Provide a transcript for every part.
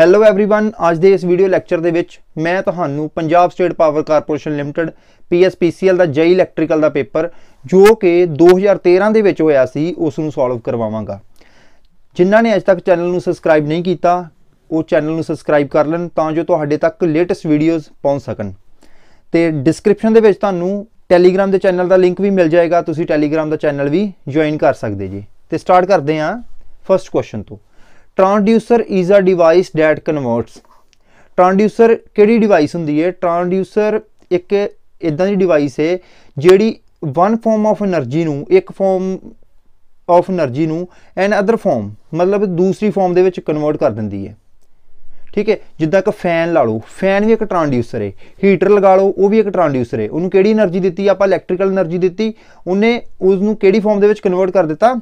Hello everyone ਅੱਜ ਦੇ ਇਸ ਵੀਡੀਓ ਲੈਕਚਰ ਦੇ ਵਿੱਚ ਮੈਂ ਤੁਹਾਨੂੰ Punjab state power corporation limited PSPCL ਦਾ ਜੈ ਇਲੈਕਟ੍ਰੀਕਲ ਦਾ ਪੇਪਰ ਜੋ ਕਿ 2013 ਦੇ ਵਿੱਚ ਹੋਇਆ ਸੀ ਉਸ ਨੂੰ ਸੋਲਵ ਕਰਵਾਵਾਂਗਾ ਜਿਨ੍ਹਾਂ ਨੇ ਅਜੇ ਤੱਕ ਚੈਨਲ ਨੂੰ ਸਬਸਕ੍ਰਾਈਬ ਨਹੀਂ ਕੀਤਾ ਉਹ ਚੈਨਲ ਨੂੰ ਸਬਸਕ੍ਰਾਈਬ ਕਰ ਲੈਣ ਤਾਂ ਜੋ ਤੁਹਾਡੇ ਤੱਕ ਲੇਟੈਸਟ ਵੀਡੀਓਜ਼ ਪਹੁੰਚ ਸਕਣ ਤੇ ਡਿਸਕ੍ਰਿਪਸ਼ਨ ਦੇ ਵਿੱਚ ਤੁਹਾਨੂੰ ਟੈਲੀਗ੍ਰam ਦੇ ਚੈਨਲ ਦਾ ਲਿੰਕ ਵੀ ਮਿਲ ਜਾਏਗਾ ਤੁਸੀਂ ਟੈਲੀਗ੍ਰam ਦਾ ਚੈਨਲ ਵੀ ਜੁਆਇਨ ਕਰ ਸਕਦੇ ਜੀ ਤੇ ਸਟਾਰਟ ਕਰਦੇ ਹਾਂ ਫਰਸਟ ਕੁਐਸਚਨ ਤੋਂ transducer is a device that converts transducer ਕਿਹੜੀ ਡਿਵਾਈਸ ਹੁੰਦੀ ਹੈ ਟ੍ਰਾਂਸਡਿਊਸਰ ਇੱਕ ਇਦਾਂ ਦੀ ਡਿਵਾਈਸ ਹੈ ਜਿਹੜੀ ਵਨ ਫਾਰਮ ਆਫ એનર્ਜੀ ਨੂੰ ਇੱਕ ਫਾਰਮ ਆਫ એનર્ਜੀ ਨੂੰ ਐਨ ਅਦਰ ਫਾਰਮ ਮਤਲਬ ਦੂਸਰੀ ਫਾਰਮ ਦੇ ਵਿੱਚ ਕਨਵਰਟ ਕਰ ਦਿੰਦੀ ਹੈ ਠੀਕ ਹੈ ਜਿੱਦਾਂ ਕਿ ਫੈਨ ਲਾ ਲਓ ਫੈਨ ਵੀ ਇੱਕ ਟ੍ਰਾਂਸਡਿਊਸਰ ਹੈ ਹੀਟਰ ਲਗਾ ਲਓ ਉਹ ਵੀ ਇੱਕ ਟ੍ਰਾਂਸਡਿਊਸਰ ਹੈ ਉਹਨੂੰ ਕਿਹੜੀ એનર્ਜੀ ਦਿੱਤੀ ਆਪਾਂ ਇਲੈਕਟ੍ਰੀਕਲ એનર્ਜੀ ਦਿੱਤੀ ਉਹਨੇ ਉਸ ਨੂੰ ਕਿਹੜੀ ਫਾਰਮ ਦੇ ਵਿੱਚ ਕਨਵਰਟ ਕਰ ਦਿੱਤਾ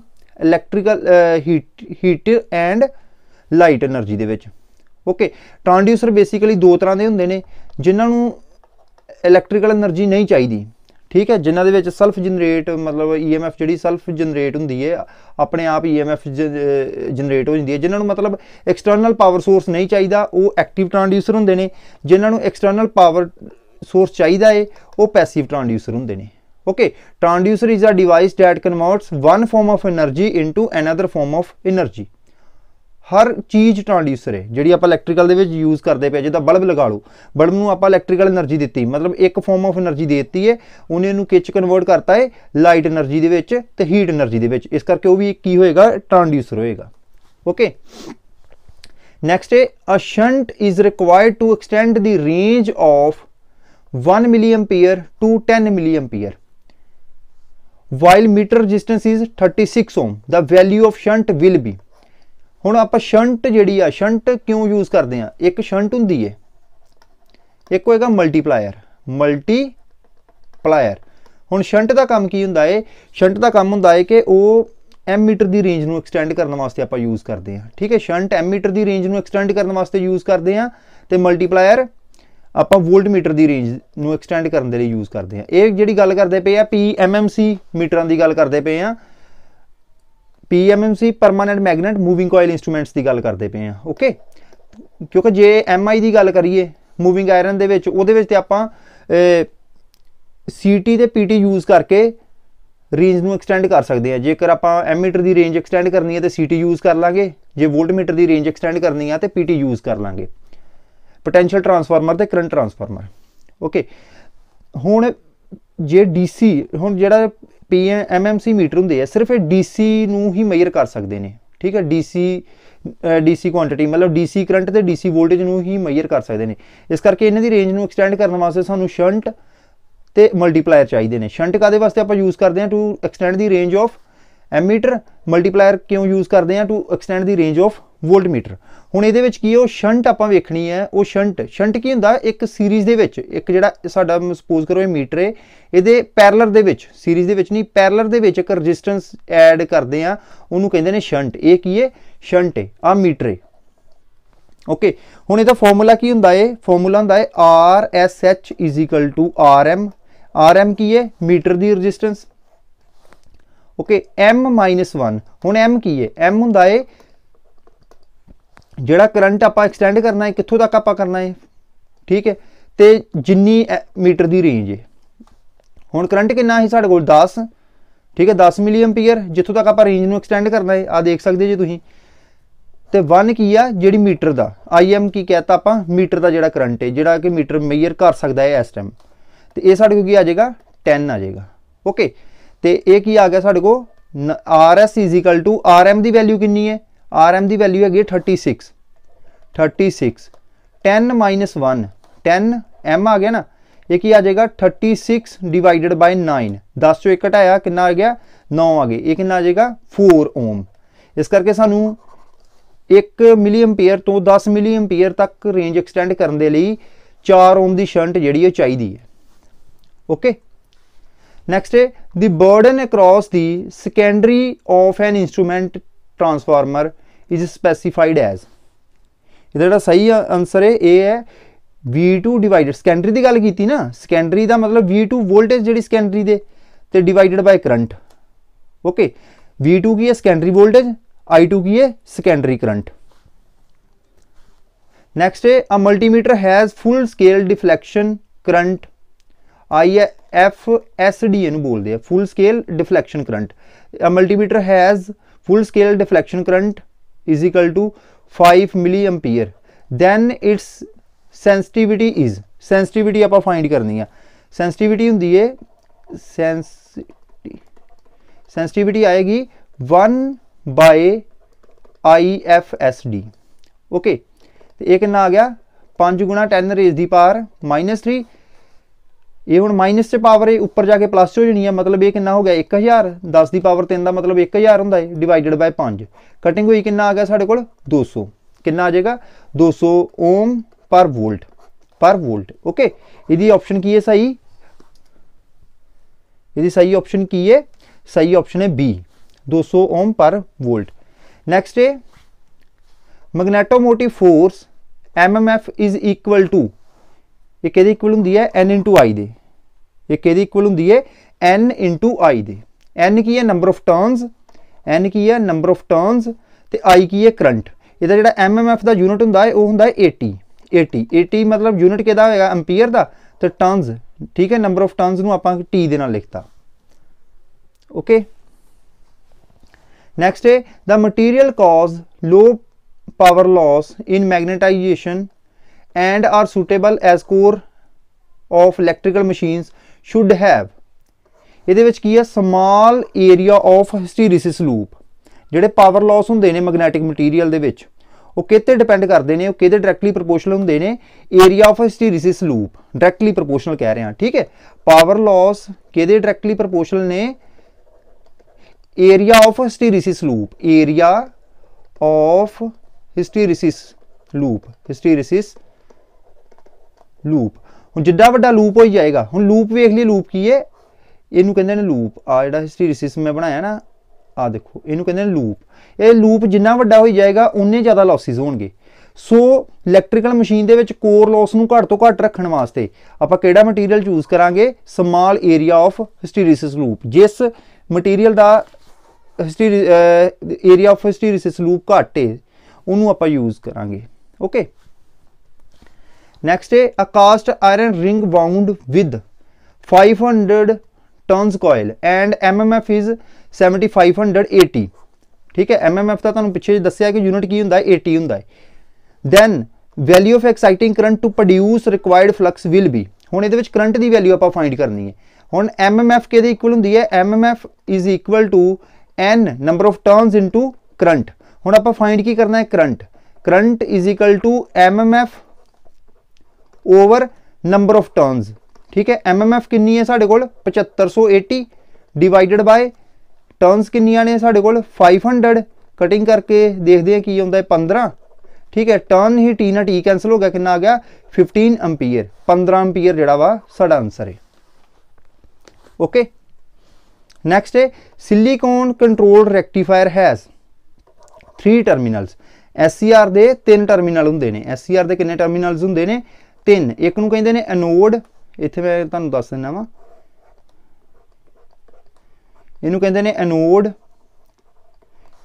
electrical heat heat and light energy ਦੇ ਵਿੱਚ ਓਕੇ ਟ੍ਰਾਂਸਡਿਊਸਰ ਬੇਸਿਕਲੀ ਦੋ ਤਰ੍ਹਾਂ ਦੇ ਹੁੰਦੇ ਨੇ ਜਿਨ੍ਹਾਂ ਨੂੰ ਇਲੈਕਟ੍ਰੀਕਲ એનર્ਜੀ ਨਹੀਂ ਚਾਹੀਦੀ ਠੀਕ ਹੈ ਜਿਨ੍ਹਾਂ ਦੇ ਵਿੱਚ ਸੈਲਫ ਜਨਰੇਟ ਮਤਲਬ ਈਐਮਐਫ ਜਿਹੜੀ ਸੈਲਫ ਜਨਰੇਟ ਹੁੰਦੀ ਹੈ ਆਪਣੇ ਆਪ ਈਐਮਐਫ ਜਨਰੇਟ ਹੋ ਜਾਂਦੀ ਹੈ ਜਿਨ੍ਹਾਂ ਨੂੰ ਮਤਲਬ ਐਕਸਟਰਨਲ ਪਾਵਰ ਸੋਰਸ ਨਹੀਂ ਚਾਹੀਦਾ ਉਹ ਐਕਟਿਵ ਟ੍ਰਾਂਸਡਿਊਸਰ ਹੁੰਦੇ ਨੇ ਜਿਨ੍ਹਾਂ ਨੂੰ ਐਕਸਟਰਨਲ ਪਾਵਰ ਸੋਰਸ ਚਾਹੀਦਾ ਹੈ ਉਹ ਪੈਸਿਵ ਟ੍ਰਾਂਸਡਿਊਸਰ ਹੁੰਦੇ ਨੇ okay transducer is a device that converts one form of energy into another form of energy ਹਰ ਚੀਜ਼ ਟ੍ਰਾਂਸਡਿਊਸਰ ਹੈ ਜਿਹੜੀ ਆਪਾਂ ਇਲੈਕਟ੍ਰੀਕਲ ਦੇ ਵਿੱਚ ਯੂਜ਼ ਕਰਦੇ ਪਏ ਜਿੱਦਾਂ ਬਲਬ ਲਗਾ ਲਓ ਬਲਬ ਨੂੰ ਆਪਾਂ ਇਲੈਕਟ੍ਰੀਕਲ એનર્ਜੀ ਦਿੱਤੀ ਮਤਲਬ ਇੱਕ ਫਾਰਮ ਆਫ એનર્ਜੀ ਦਿੱਤੀ ਹੈ ਉਹਨੇ ਇਹਨੂੰ ਕਿਚ ਕਨਵਰਟ ਕਰਤਾ ਹੈ ਲਾਈਟ એનર્ਜੀ ਦੇ ਵਿੱਚ ਤੇ ਹੀਟ એનર્ਜੀ ਦੇ ਵਿੱਚ ਇਸ ਕਰਕੇ ਉਹ ਵੀ ਕੀ ਹੋਏਗਾ ਟ੍ਰਾਂਸਡਿਊਸਰ ਹੋਏਗਾ ਓਕੇ ਨੈਕਸਟ ਹੈ a shunt is required to extend the range of 1 milli ampere to 10 milli ampere while meter resistance is 36 ohm the value of shunt will be ਹੁਣ ਆਪਾਂ ਸ਼ੰਟ ਜਿਹੜੀ ਆ ਸ਼ੰਟ ਕਿਉਂ ਯੂਜ਼ ਕਰਦੇ ਆ ਇੱਕ ਸ਼ੰਟ ਹੁੰਦੀ ਏ ਇੱਕ ਹੋਏਗਾ ਮਲਟੀਪਲਾਇਰ ਮਲਟੀਪਲਾਇਰ ਹੁਣ ਸ਼ੰਟ ਦਾ ਕੰਮ ਕੀ ਹੁੰਦਾ ਏ ਸ਼ੰਟ ਦਾ ਕੰਮ ਹੁੰਦਾ ਏ ਕਿ ਉਹ ਐਮ ਮੀਟਰ ਦੀ ਰੇਂਜ ਨੂੰ ਐਕਸਟੈਂਡ ਕਰਨ ਵਾਸਤੇ ਆਪਾਂ ਯੂਜ਼ ਕਰਦੇ ਆ ਠੀਕ ਹੈ ਸ਼ੰਟ ਐਮ ਮੀਟਰ ਦੀ ਰੇਂਜ ਨੂੰ ਐਕਸਟੈਂਡ ਕਰਨ ਵਾਸਤੇ ਯੂਜ਼ ਕਰਦੇ ਆ ਤੇ ਮਲਟੀਪਲਾਇਰ ਆਪਾਂ ਵੋਲਟ ਮੀਟਰ ਦੀ ਰੇਂਜ ਨੂੰ ਐਕਸਟੈਂਡ ਕਰਨ ਦੇ ਲਈ ਯੂਜ਼ ਕਰਦੇ ਆ ਇਹ ਜਿਹੜੀ ਗੱਲ ਕਰਦੇ ਪਏ ਆ ਪੀ ਐਮ ਐਮ ਸੀ ਮੀਟਰਾਂ ਦੀ ਗੱਲ ਕਰਦੇ ਪਏ ਆ PMMC permanent magnet moving coil instruments ਦੀ ਗੱਲ ਕਰਦੇ ਪਏ ਆ ਓਕੇ ਕਿਉਂਕਿ ਜੇ MI ਦੀ ਗੱਲ ਕਰੀਏ ਮੂਵਿੰਗ ਆਇਰਨ ਦੇ ਵਿੱਚ ਉਹਦੇ ਵਿੱਚ ਤੇ ਆਪਾਂ ਸੀਟੀ ਤੇ ਪੀਟੀ ਯੂਜ਼ ਕਰਕੇ ਰੇਂਜ ਨੂੰ ਐਕਸਟੈਂਡ ਕਰ ਸਕਦੇ ਆ ਜੇਕਰ ਆਪਾਂ ਐਮੀਟਰ ਦੀ ਰੇਂਜ ਐਕਸਟੈਂਡ ਕਰਨੀ ਹੈ ਤੇ ਸੀਟੀ ਯੂਜ਼ ਕਰ ਲਾਂਗੇ ਜੇ ਵੋਲਟਮੀਟਰ ਦੀ ਰੇਂਜ ਐਕਸਟੈਂਡ ਕਰਨੀ ਆ ਤੇ ਪੀਟੀ ਯੂਜ਼ ਕਰ ਲਾਂਗੇ ਪੋਟੈਂਸ਼ੀਅਲ ਟਰਾਂਸਫਾਰਮਰ ਤੇ ਕਰੰਟ ਟਰਾਂਸਫਾਰਮਰ ਓਕੇ ਹੁਣ ਜੇ ਡੀਸੀ ਹੁਣ ਜਿਹੜਾ ਪੀ ਐਮਐਮਸੀ ਮੀਟਰ ਹੁੰਦੇ ਆ ਸਿਰਫ ਇਹ ਡੀਸੀ ਨੂੰ ਹੀ ਮੇਜਰ ਕਰ ਸਕਦੇ ਨੇ ਠੀਕ ਹੈ ਡੀਸੀ ਡੀਸੀ ਕੁਆਂਟੀਟੀ ਮਤਲਬ ਡੀਸੀ ਕਰੰਟ ਤੇ ਡੀਸੀ ਵੋਲਟੇਜ ਨੂੰ ਹੀ ਮੇਜਰ ਕਰ ਸਕਦੇ ਨੇ ਇਸ ਕਰਕੇ ਇਹਨਾਂ ਦੀ ਰੇਂਜ ਨੂੰ ਐਕਸਟੈਂਡ ਕਰਨ ਵਾਸਤੇ ਸਾਨੂੰ ਸ਼ੰਟ ਤੇ ਮਲਟੀਪਲਾਇਰ ਚਾਹੀਦੇ ਨੇ ਸ਼ੰਟ ਕਾਦੇ ਵਾਸਤੇ ਆਪਾਂ ਯੂਜ਼ ਕਰਦੇ ਆ to extend the range of ammeter multiplier ਕਿਉਂ ਯੂਜ਼ ਕਰਦੇ ਆ to extend the range of voltmeter ਹੁਣ ਇਹਦੇ ਵਿੱਚ ਕੀ ਉਹ ਸ਼ੰਟ ਆਪਾਂ ਵੇਖਣੀ ਹੈ ਉਹ ਸ਼ੰਟ ਸ਼ੰਟ ਕੀ ਹੁੰਦਾ ਇੱਕ ਸੀਰੀਜ਼ ਦੇ ਵਿੱਚ ਇੱਕ ਜਿਹੜਾ ਸਾਡਾ ਸਪੋਜ਼ ਕਰੋ ਇਹ ਮੀਟਰ ਹੈ ਇਹਦੇ ਪੈਰਲਰ ਦੇ ਵਿੱਚ ਸੀਰੀਜ਼ ਦੇ ਵਿੱਚ ਨਹੀਂ ਪੈਰਲਰ ਦੇ ਵਿੱਚ ਇੱਕ ਰੈਜ਼ਿਸਟੈਂਸ ਐਡ ਕਰਦੇ ਆ ਉਹਨੂੰ ਕਹਿੰਦੇ ਨੇ ਸ਼ੰਟ ਇਹ ਕੀ ਹੈ ਸ਼ੰਟ ਹੈ ਆ ਮੀਟਰ ਹੈ ਓਕੇ ਹੁਣ ਇਹਦਾ ਫਾਰਮੂਲਾ ਕੀ ਹੁੰਦਾ ਹੈ ਫਾਰਮੂਲਾ ਹੁੰਦਾ ਹੈ R S H RM RM ਕੀ ਹੈ ਮੀਟਰ ਦੀ ਰੈਜ਼ਿਸਟੈਂਸ ਓਕੇ M 1 ਹੁਣ M ਕੀ ਹੈ M ਹੁੰਦਾ ਹੈ ਜਿਹੜਾ ਕਰੰਟ ਆਪਾਂ ਐਕਸਟੈਂਡ ਕਰਨਾ ਹੈ ਕਿੱਥੋਂ ਤੱਕ ਆਪਾਂ ਕਰਨਾ ਹੈ ਠੀਕ ਹੈ ਤੇ ਜਿੰਨੀ ਮੀਟਰ ਦੀ ਰੇਂਜ ਹੈ ਹੁਣ ਕਰੰਟ ਕਿੰਨਾ ਹੈ ਸਾਡੇ ਕੋਲ 10 ਠੀਕ ਹੈ 10 ਮਿਲੀ ਐਂਪੀਅਰ ਜਿੱਥੋਂ ਤੱਕ ਆਪਾਂ ਰੇਂਜ ਨੂੰ ਐਕਸਟੈਂਡ ਕਰਨਾ ਹੈ ਆ ਦੇਖ ਸਕਦੇ ਜੇ ਤੁਸੀਂ ਤੇ 1 ਕੀ ਆ ਜਿਹੜੀ ਮੀਟਰ ਦਾ ਆਈਐਮ ਕੀ ਕਹਤਾ ਆਪਾਂ ਮੀਟਰ ਦਾ ਜਿਹੜਾ ਕਰੰਟ ਹੈ ਜਿਹੜਾ ਕਿ ਮੀਟਰ ਮੇਜਰ ਕਰ ਸਕਦਾ ਹੈ ਇਸ ਟਾਈਮ ਤੇ ਇਹ ਸਾਡੇ ਕੋਲ ਕੀ ਆ ਜਾਏਗਾ 10 ਆ ਜਾਏਗਾ ਓਕੇ ਤੇ ਇਹ ਕੀ ਆ ਗਿਆ ਸਾਡੇ ਕੋਲ RS RM ਦੀ ਵੈਲਿਊ ਕਿੰਨੀ ਹੈ ਆਰ ਐਮ ਦੀ ਵੈਲਿਊ ਹੈਗੀ 36 36 10 1 10 m ਆ ਗਿਆ ਨਾ ਇਹ ਕੀ ਆ ਜਾਏਗਾ 36 ਡਿਵਾਈਡਡ ਬਾਈ 9 10 ਚੋਂ 1 ਘਟਾਇਆ ਕਿੰਨਾ ਆ ਗਿਆ 9 ਆ ਗਿਆ ਇਹ ਕਿੰਨਾ ਆ ਜਾਏਗਾ 4 ਓਮ ਇਸ ਕਰਕੇ ਸਾਨੂੰ 1 ਮਿਲੀ ਐਂਪੀਅਰ ਤੋਂ 10 ਮਿਲੀ ਐਂਪੀਅਰ ਤੱਕ ਰੇਂਜ ਐਕਸਟੈਂਡ ਕਰਨ ਦੇ ਲਈ 4 ਓਮ ਦੀ ਸ਼ੰਟ ਜਿਹੜੀ ਉਹ ਚਾਹੀਦੀ ਹੈ ਓਕੇ ਨੈਕਸਟ ਹੈ the burden across the secondary of an instrument transformer is specified as ਇਹਦਾ ਜਿਹੜਾ ਸਹੀ ਆਨਸਰ ਹੈ ਇਹ ਹੈ V2 ਡਿਵਾਈਡਡ ਸੈਕੰਡਰੀ ਦੀ ਗੱਲ ਕੀਤੀ ਨਾ ਸੈਕੰਡਰੀ ਦਾ ਮਤਲਬ V2 ਵੋਲਟੇਜ ਜਿਹੜੀ ਸੈਕੰਡਰੀ ਦੇ ਤੇ divided by current okay V2 ਕੀ ਹੈ ਸੈਕੰਡਰੀ ਵੋਲਟੇਜ I2 ਕੀ ਹੈ ਸੈਕੰਡਰੀ ਕਰੰਟ ਨੈਕਸਟ ਹੈ a multimeter has full scale deflection current I F S D ਇਹਨੂੰ ਬੋਲਦੇ ਆ full scale deflection current a multimeter has full scale deflection current is equal to 5 milliampere then its sensitivity is sensitivity ਆਪਾਂ find ਕਰਨੀ ਆ sensitivity ਹੁੰਦੀ ਏ sensitivity ਆਏਗੀ 1 by IFSD okay ਤੇ ਇਹ ਕਿੰਨਾ ਆ ਗਿਆ 5 10 ਰੇਜ਼ ਦੀ ਪਾਰ -3 ਇਹ ਹੁਣ ਮਾਈਨਸ 'ਚ ਪਾਵਰ ਇਹ ਉੱਪਰ ਜਾ ਕੇ ਪਲੱਸ ਹੋ ਜਾਣੀ ਆ ਮਤਲਬ ਇਹ ਕਿੰਨਾ ਹੋ ਗਿਆ 1000 10 ਦੀ ਪਾਵਰ 3 ਦਾ ਮਤਲਬ 1000 ਹੁੰਦਾ ਹੈ ਡਿਵਾਈਡਡ ਬਾਈ 5 ਕਟਿੰਗ ਹੋਈ ਕਿੰਨਾ ਆ ਗਿਆ ਸਾਡੇ ਕੋਲ 200 ਕਿੰਨਾ ਆ ਜਾਏਗਾ 200 Om per volt per volt okay ਇਹਦੀ ਆਪਸ਼ਨ ਕੀ ਹੈ ਸਹੀ ਇਹਦੀ ਸਹੀ ਆਪਸ਼ਨ ਕੀ ਹੈ ਸਹੀ ਆਪਸ਼ਨ ਹੈ B 200 Om per volt next है magnetomotive force M M F is equal to ये कि इक्वल होंगी है एन इंटू आई दे ਇਹ ਕਿਹਦੀ ਇਕੁਅਲ ਹੁੰਦੀ ਹੈ n i ਦੇ n ਕੀ ਹੈ ਨੰਬਰ ਆਫ ਟਰਨਸ n ਕੀ ਹੈ ਨੰਬਰ ਆਫ ਟਰਨਸ ਤੇ i ਕੀ ਹੈ ਕਰੰਟ ਇਹਦਾ ਜਿਹੜਾ mmf ਦਾ ਯੂਨਿਟ ਹੁੰਦਾ ਹੈ ਉਹ ਹੁੰਦਾ ਹੈ 80 80 80 ਮਤਲਬ ਯੂਨਿਟ ਕਿਹਦਾ ਹੋਏਗਾ ਐਂਪੀਅਰ ਦਾ ਤੇ ਟਰਨਸ ਠੀਕ ਹੈ ਨੰਬਰ ਆਫ ਟਰਨਸ ਨੂੰ ਆਪਾਂ t ਦੇ ਨਾਲ ਲਿਖਤਾ ਓਕੇ ਨੈਕਸਟ ਹੈ the material cause low power loss in magnetization and are suitable as core of electrical machines should have ਇਹਦੇ ਵਿੱਚ ਕੀ ਹੈ small area of hysteresis loop ਜਿਹੜੇ ਪਾਵਰ ਲਾਸ ਹੁੰਦੇ ਨੇ ਮੈਗਨੈਟਿਕ ਮਟੀਰੀਅਲ ਦੇ ਵਿੱਚ ਉਹ ਕਿਤੇ ਡਿਪੈਂਡ ਕਰਦੇ ਨੇ ਉਹ ਕਿਤੇ ਡਾਇਰੈਕਟਲੀ ਪ੍ਰੋਪੋਰਸ਼ਨਲ ਹੁੰਦੇ ਨੇ area of hysteresis loop directly proportional ਕਹਿ ਰਹੇ ਹਾਂ ਠੀਕ ਹੈ ਪਾਵਰ ਲਾਸ ਕਿਹਦੇ ਡਾਇਰੈਕਟਲੀ ਪ੍ਰੋਪੋਰਸ਼ਨਲ ਨੇ area of hysteresis loop area of hysteresis loop hysteresis loop ਹੁਣ ਜਿੱਡਾ ਵੱਡਾ ਲੂਪ ਹੋਈ ਜਾਏਗਾ ਹੁਣ ਲੂਪ ਵੇਖ ਲਈ ਲੂਪ ਕੀ ਹੈ ਇਹਨੂੰ ਕਹਿੰਦੇ ਨੇ ਲੂਪ ਆ ਜਿਹੜਾ ਹਿਸਟੀਰੀਸਿਸ ਮੈਂ ਬਣਾਇਆ ਨਾ ਆ ਦੇਖੋ ਇਹਨੂੰ ਕਹਿੰਦੇ ਨੇ ਲੂਪ ਇਹ ਲੂਪ ਜਿੰਨਾ ਵੱਡਾ ਹੋਈ ਜਾਏਗਾ ਉਨੇ ਜ਼ਿਆਦਾ ਲੌਸਿਸ ਹੋਣਗੇ ਸੋ ਇਲੈਕਟ੍ਰੀਕਲ ਮਸ਼ੀਨ ਦੇ ਵਿੱਚ ਕੋਰ ਲਾਸ ਨੂੰ ਘੱਟ ਤੋਂ ਘੱਟ ਰੱਖਣ ਵਾਸਤੇ ਆਪਾਂ ਕਿਹੜਾ ਮਟੀਰੀਅਲ ਚੂਜ਼ ਕਰਾਂਗੇ small area of hysteresis loop ਜਿਸ ਮਟੀਰੀਅਲ ਦਾ history area of hysteresis loop ਘੱਟ ਹੈ ਉਹਨੂੰ ਆਪਾਂ ਯੂਜ਼ ਕਰਾਂਗੇ ਓਕੇ ਨੈਕਸਟ ਹੈ a cast iron ring bound with 500 and M M F is 7580 ਠੀਕ ਹੈ ਐਫ ਤਾਂ ਤੁਹਾਨੂੰ ਪਿੱਛੇ ਦੱਸਿਆ ਕਿ ਯੂਨਿਟ ਕੀ ਹੁੰਦਾ ਹੈ 80 ਹੁੰਦਾ ਹੈ then value of exciting current to produce required flux will be ਹੁਣ ਇਹਦੇ ਵਿੱਚ ਕਰੰਟ ਦੀ ਵੈਲਿਊ ਆਪਾਂ ਫਾਈਂਡ ਕਰਨੀ ਹੈ ਹੁਣ MMF ਕਿਹਦੇ ਇਕੁਅਲ ਹੁੰਦੀ ਹੈ F is equal to N number of turns into current ਹੁਣ ਆਪਾਂ ਫਾਈਂਡ ਕੀ ਕਰਨਾ ਹੈ current current is equal to F over number of turns ਠੀਕ ਹੈ ਐਫ ਕਿੰਨੀ ਹੈ ਸਾਡੇ ਕੋਲ 7580 ਡਿਵਾਈਡਡ ਬਾਈ ਟਰਨਸ ਕਿੰਨੀਆਂ ਨੇ ਸਾਡੇ ਕੋਲ 500 ਕਟਿੰਗ ਕਰਕੇ ਦੇਖਦੇ ਆ ਕੀ ਆਉਂਦਾ ਹੈ 15 ਠੀਕ ਹੈ ਟਰਨ ਹੀ ਟੀ ਨਾਲ ਟੀ ਕੈਨਸਲ ਹੋ ਗਿਆ ਕਿੰਨਾ ਆ ਗਿਆ 15 ਐਂਪੀਅਰ 15 ਐਂਪੀਅਰ ਜਿਹੜਾ ਵਾ ਸਾਡਾ ਆਨਸਰ ਹੈ ਓਕੇ ਨੈਕਸਟ ਹੈ silicon control rectifier has 3 terminals SCR ਦੇ 3 ਟਰਮੀਨਲ ਹੁੰਦੇ ਨੇ SCR e ਦੇ ਕਿੰਨੇ ਟਰਮੀਨਲਸ ਹੁੰਦੇ ਨੇ ਤਿੰਨ ਇੱਕ ਨੂੰ ਕਹਿੰਦੇ ਨੇ ਐਨੋਡ ਇੱਥੇ ਮੈਂ ਤੁਹਾਨੂੰ ਦੱਸ ਦਿੰਦਾ ਵਾਂ ਇਹਨੂੰ ਕਹਿੰਦੇ ਨੇ ਐਨੋਡ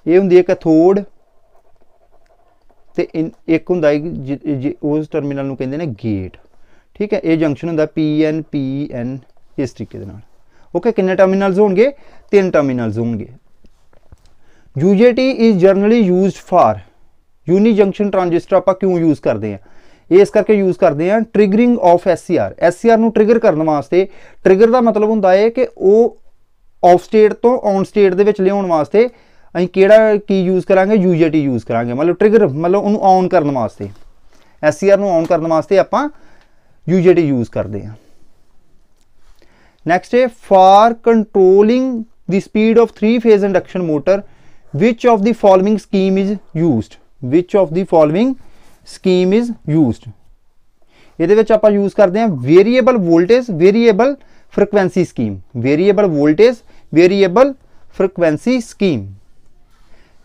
ਇਹ ਹੁੰਦੀ ਹੈ ਕੈਥੋਡ ਤੇ ਇੱਕ ਹੁੰਦਾ ਹੈ ਉਸ ਟਰਮੀਨਲ ਨੂੰ ਕਹਿੰਦੇ ਨੇ ਗੇਟ ਠੀਕ ਹੈ ਇਹ ਜੰਕਸ਼ਨ ਹੁੰਦਾ ਪੀ ਐਨ ਪੀ ਐਨ ਇਸ ਤਰੀਕੇ ਦੇ ਨਾਲ ਓਕੇ ਕਿੰਨੇ ਟਰਮੀਨਲਸ ਹੋਣਗੇ ਤਿੰਨ ਟਰਮੀਨਲਸ ਹੋਣਗੇ UJT is generally used for uni junction transistor ਆਪਾਂ ਕਿਉਂ ਯੂਜ਼ ਕਰਦੇ ਆ ਇਸ ਕਰਕੇ ਯੂਜ਼ ਕਰਦੇ ਆ ਟ੍ਰਿਗਰਿੰਗ ਆਫ ਐਸਸੀਆਰ ਐਸਸੀਆਰ ਨੂੰ ਟ੍ਰਿਗਰ ਕਰਨ ਵਾਸਤੇ ਟ੍ਰਿਗਰ ਦਾ ਮਤਲਬ ਹੁੰਦਾ ਹੈ ਕਿ ਉਹ ਆਫ ਸਟੇਟ ਤੋਂ ਔਨ ਸਟੇਟ ਦੇ ਵਿੱਚ ਲਿਆਉਣ ਵਾਸਤੇ ਅਸੀਂ ਕਿਹੜਾ ਕੀ ਯੂਜ਼ ਕਰਾਂਗੇ ਯੂਜੀਟੀ ਯੂਜ਼ ਕਰਾਂਗੇ ਮਤਲਬ ਟ੍ਰਿਗਰ ਮਤਲਬ ਉਹਨੂੰ ਔਨ ਕਰਨ ਵਾਸਤੇ ਐਸਸੀਆਰ ਨੂੰ ਔਨ ਕਰਨ ਵਾਸਤੇ ਆਪਾਂ ਯੂਜੀਟੀ ਯੂਜ਼ ਕਰਦੇ ਆ ਨੈਕਸਟ ਹੈ for controlling the speed of 3 phase induction motor which of the following scheme is used which of the following scheme is used ਇਹਦੇ ਵਿੱਚ ਆਪਾਂ ਯੂਜ਼ ਕਰਦੇ ਹਾਂ variable voltage variable frequency scheme variable voltage variable frequency scheme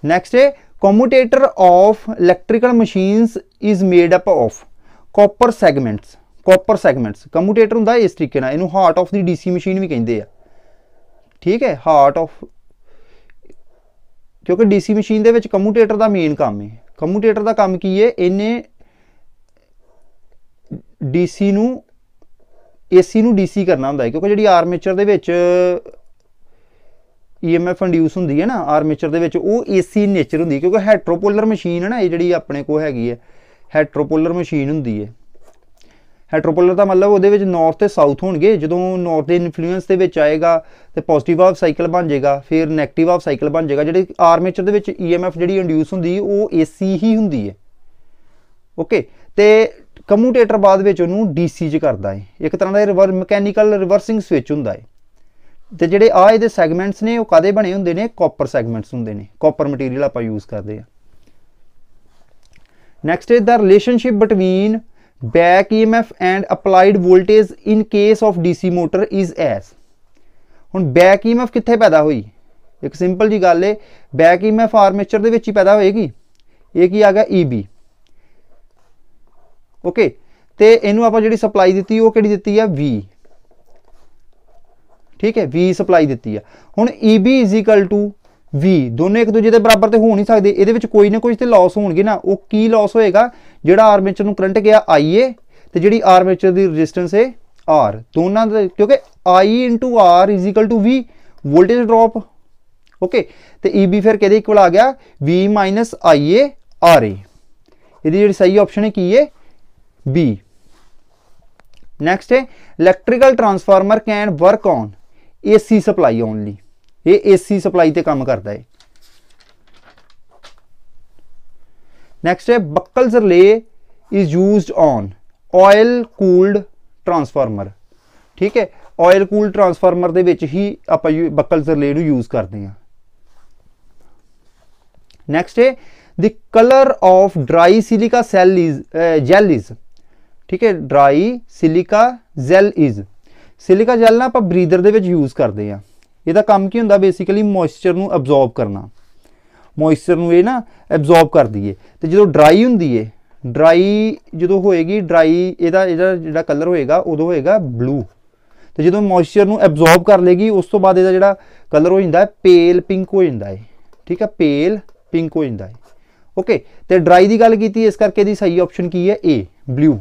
next ਹੈ commutator of electrical machines is made up of copper segments copper segments commutator ਹੁੰਦਾ ਇਸ ਤਰੀਕੇ ਨਾਲ ਇਹਨੂੰ heart of the DC machine ਵੀ ਕਹਿੰਦੇ ਆ ਠੀਕ ਹੈ ਹਾਰਟ ਆਫ ਕਿਉਂਕਿ ਡੀਸੀ ਮਸ਼ੀਨ ਦੇ ਵਿੱਚ ਕਮਿਊਟੇਟਰ ਦਾ ਮੇਨ ਕੰਮ ਹੈ ਕਮਿਊਟੇਟਰ ਦਾ ਕੰਮ ਕੀ ਹੈ ਇਹਨੇ ਡੀਸੀ ਨੂੰ ਏਸੀ ਨੂੰ ਡੀਸੀ ਕਰਨਾ ਹੁੰਦਾ ਹੈ ਕਿਉਂਕਿ ਜਿਹੜੀ ਆਰਮੇਚਰ ਦੇ ਵਿੱਚ ਈਐਮਐਫ e ਇੰਡਿਊਸ ਹੁੰਦੀ ਹੈ ਨਾ ਆਰਮੇਚਰ ਦੇ ਵਿੱਚ ਉਹ ਏਸੀ ਨੇਚਰ ਹੁੰਦੀ ਕਿਉਂਕਿ ਹੈਟਰੋਪੋਲਰ ਮਸ਼ੀਨ ਹੈ ਨਾ ਇਹ ਜਿਹੜੀ ਆਪਣੇ ਕੋ ਹੈਗੀ ਹੈ ਹੈਟਰੋਪੋਲਰ ਮਸ਼ੀਨ ਹੁੰਦੀ ਹੈ ਹੈਟਰੋਪੋਲਰ ਦਾ ਮਤਲਬ ਉਹਦੇ ਵਿੱਚ ਨਾਰਥ ਤੇ ਸਾਊਥ ਹੋਣਗੇ ਜਦੋਂ ਨਾਰਥ ਦੇ ਇਨਫਲੂਐਂਸ ਦੇ ਵਿੱਚ ਆਏਗਾ ਤੇ ਪੋਜ਼ਿਟਿਵ ਆਫ ਸਾਈਕਲ ਬਣ ਜਾਏਗਾ ਫਿਰ 네ਗੇਟਿਵ ਆਫ ਸਾਈਕਲ ਬਣ ਜਾਏਗਾ ਜਿਹੜੀ ਆਰਮੇਚਰ ਦੇ ਵਿੱਚ ਈਐਮਐਫ e ਜਿਹੜੀ ਇੰਡਿਊਸ ਹੁੰਦੀ ਉਹ ਏਸੀ ਹੀ ਹੁੰਦੀ ਹੈ ਓਕੇ ਤੇ ਕਮਿਊਟੇਟਰ ਬਾਅਦ ਵਿੱਚ ਉਹਨੂੰ ਡੀਸੀ 'ਚ ਕਰਦਾ ਹੈ ਇੱਕ ਤਰ੍ਹਾਂ ਦਾ ਰਿਵਰ ਮਕੈਨੀਕਲ ਰਿਵਰਸਿੰਗ ਸਵਿਚ ਹੁੰਦਾ ਹੈ ਤੇ ਜਿਹੜੇ ਆ ਇਹਦੇ ਸੈਗਮੈਂਟਸ ਨੇ ਉਹ ਕਾਦੇ ਬਣੇ ਹੁੰਦੇ ਨੇ ਕਾਪਰ ਸੈਗਮੈਂਟਸ ਹੁੰਦੇ ਨੇ ਕਾਪਰ ਮਟੀਰੀਅਲ ਆਪਾਂ ਯੂਜ਼ ਕਰਦੇ ਆ next is the relationship between back emf and applied voltage in case of dc motor is as ਹੁਣ ਬੈਕ emf ਕਿੱਥੇ ਪੈਦਾ ਹੋਈ ਇੱਕ ਸਿੰਪਲ ਜੀ ਗੱਲ ਏ ਬੈਕ emf ਆਰਮੇਚਰ ਦੇ ਵਿੱਚ ਹੀ ਪੈਦਾ ਹੋਏਗੀ ਇਹ ਕੀ ਆ ਗਿਆ eb ਓਕੇ ਤੇ ਇਹਨੂੰ ਆਪਾਂ ਜਿਹੜੀ ਸਪਲਾਈ ਦਿੱਤੀ ਉਹ ਕਿਹੜੀ ਦਿੱਤੀ ਆ v ਠੀਕ ਹੈ v ਸਪਲਾਈ ਦਿੱਤੀ ਆ ਹੁਣ eb ਵੀ ਦੋਨੇ ਇੱਕ ਦੂਜੇ ਦੇ ਬਰਾਬਰ ਤੇ ਹੋ ਨਹੀਂ ਸਕਦੇ ਇਹਦੇ ਵਿੱਚ ਕੋਈ ਨਾ ਕੋਈ ਤੇ ਲਾਸ ਹੋਣਗੇ ਨਾ ਉਹ ਕੀ ਲਾਸ ਹੋਏਗਾ ਜਿਹੜਾ ਆਰਮੇਚਰ ਨੂੰ ਕਰੰਟ ਗਿਆ ਆਈਏ ਤੇ ਜਿਹੜੀ ਆਰਮੇਚਰ ਦੀ ਰੈਜ਼ਿਸਟੈਂਸ ਹੈ ਆਰ ਦੋਨਾਂ ਦੇ ਕਿਉਂਕਿ I R V voltage drop okay ਤੇ EB ਫਿਰ ਕਿਹਦੇ ਇਕੁਅਲ ਆ ਗਿਆ V IA RA ਇਹਦੀ ਜਿਹੜੀ ਸਹੀ ਆਪਸ਼ਨ ਹੈ ਕੀ ਹੈ B ਨੈਕਸਟ ਹੈ electrical transformer can work on AC supply only ਇਹ AC ਸਪਲਾਈ ਤੇ ਕੰਮ ਕਰਦਾ ਹੈ ਨੈਕਸਟ ਹੈ Buchholz relay is used on oil cooled transformer ਠੀਕ ਹੈ ਆਇਲ ਕੂਲ ਟਰਾਂਸਫਾਰਮਰ ਦੇ ਵਿੱਚ ਹੀ ਆਪਾਂ ਬਕਲਸ ਰਲੇ ਨੂੰ ਯੂਜ਼ ਕਰਦੇ ਹਾਂ ਨੈਕਸਟ ਹੈ the colour of dry silica cell is gel is ਠੀਕ ਹੈ dry silica gel is silica gel ਨਾ ਆਪਾਂ ਬਰੀਦਰ ਦੇ ਵਿੱਚ ਯੂਜ਼ ਕਰਦੇ ਹਾਂ ਇਹਦਾ ਕੰਮ ਕੀ ਹੁੰਦਾ ਬੇਸਿਕਲੀ ਮੋਇਸਚਰ ਨੂੰ ਐਬਜ਼ੌਰਬ ਕਰਨਾ ਮੋਇਸਚਰ ਨੂੰ ਇਹ ਨਾ ਐਬਜ਼ੌਰਬ ਕਰਦੀ ਏ ਤੇ ਜਦੋਂ ਡਰਾਈ ਹੁੰਦੀ ਏ ਡਰਾਈ ਜਦੋਂ ਹੋਏਗੀ ਡਰਾਈ ਇਹਦਾ ਇਹਦਾ ਜਿਹੜਾ ਕਲਰ ਹੋਏਗਾ ਉਦੋਂ ਹੋਏਗਾ ਬਲੂ ਤੇ ਜਦੋਂ ਮੋਇਸਚਰ ਨੂੰ ਐਬਜ਼ੌਰਬ ਕਰ ਲੇਗੀ ਉਸ ਤੋਂ ਬਾਅਦ ਇਹਦਾ ਜਿਹੜਾ ਕਲਰ ਹੋ ਜਾਂਦਾ ਹੈ ਪੇਲ ਪਿੰਕ ਹੋ ਜਾਂਦਾ ਹੈ ਠੀਕ ਹੈ ਪੇਲ ਪਿੰਕ ਹੋ ਜਾਂਦਾ ਹੈ ਓਕੇ ਤੇ ਡਰਾਈ ਦੀ ਗੱਲ ਕੀਤੀ ਇਸ ਕਰਕੇ ਦੀ ਸਹੀ ਆਪਸ਼ਨ ਕੀ ਹੈ ਏ ਬਲੂ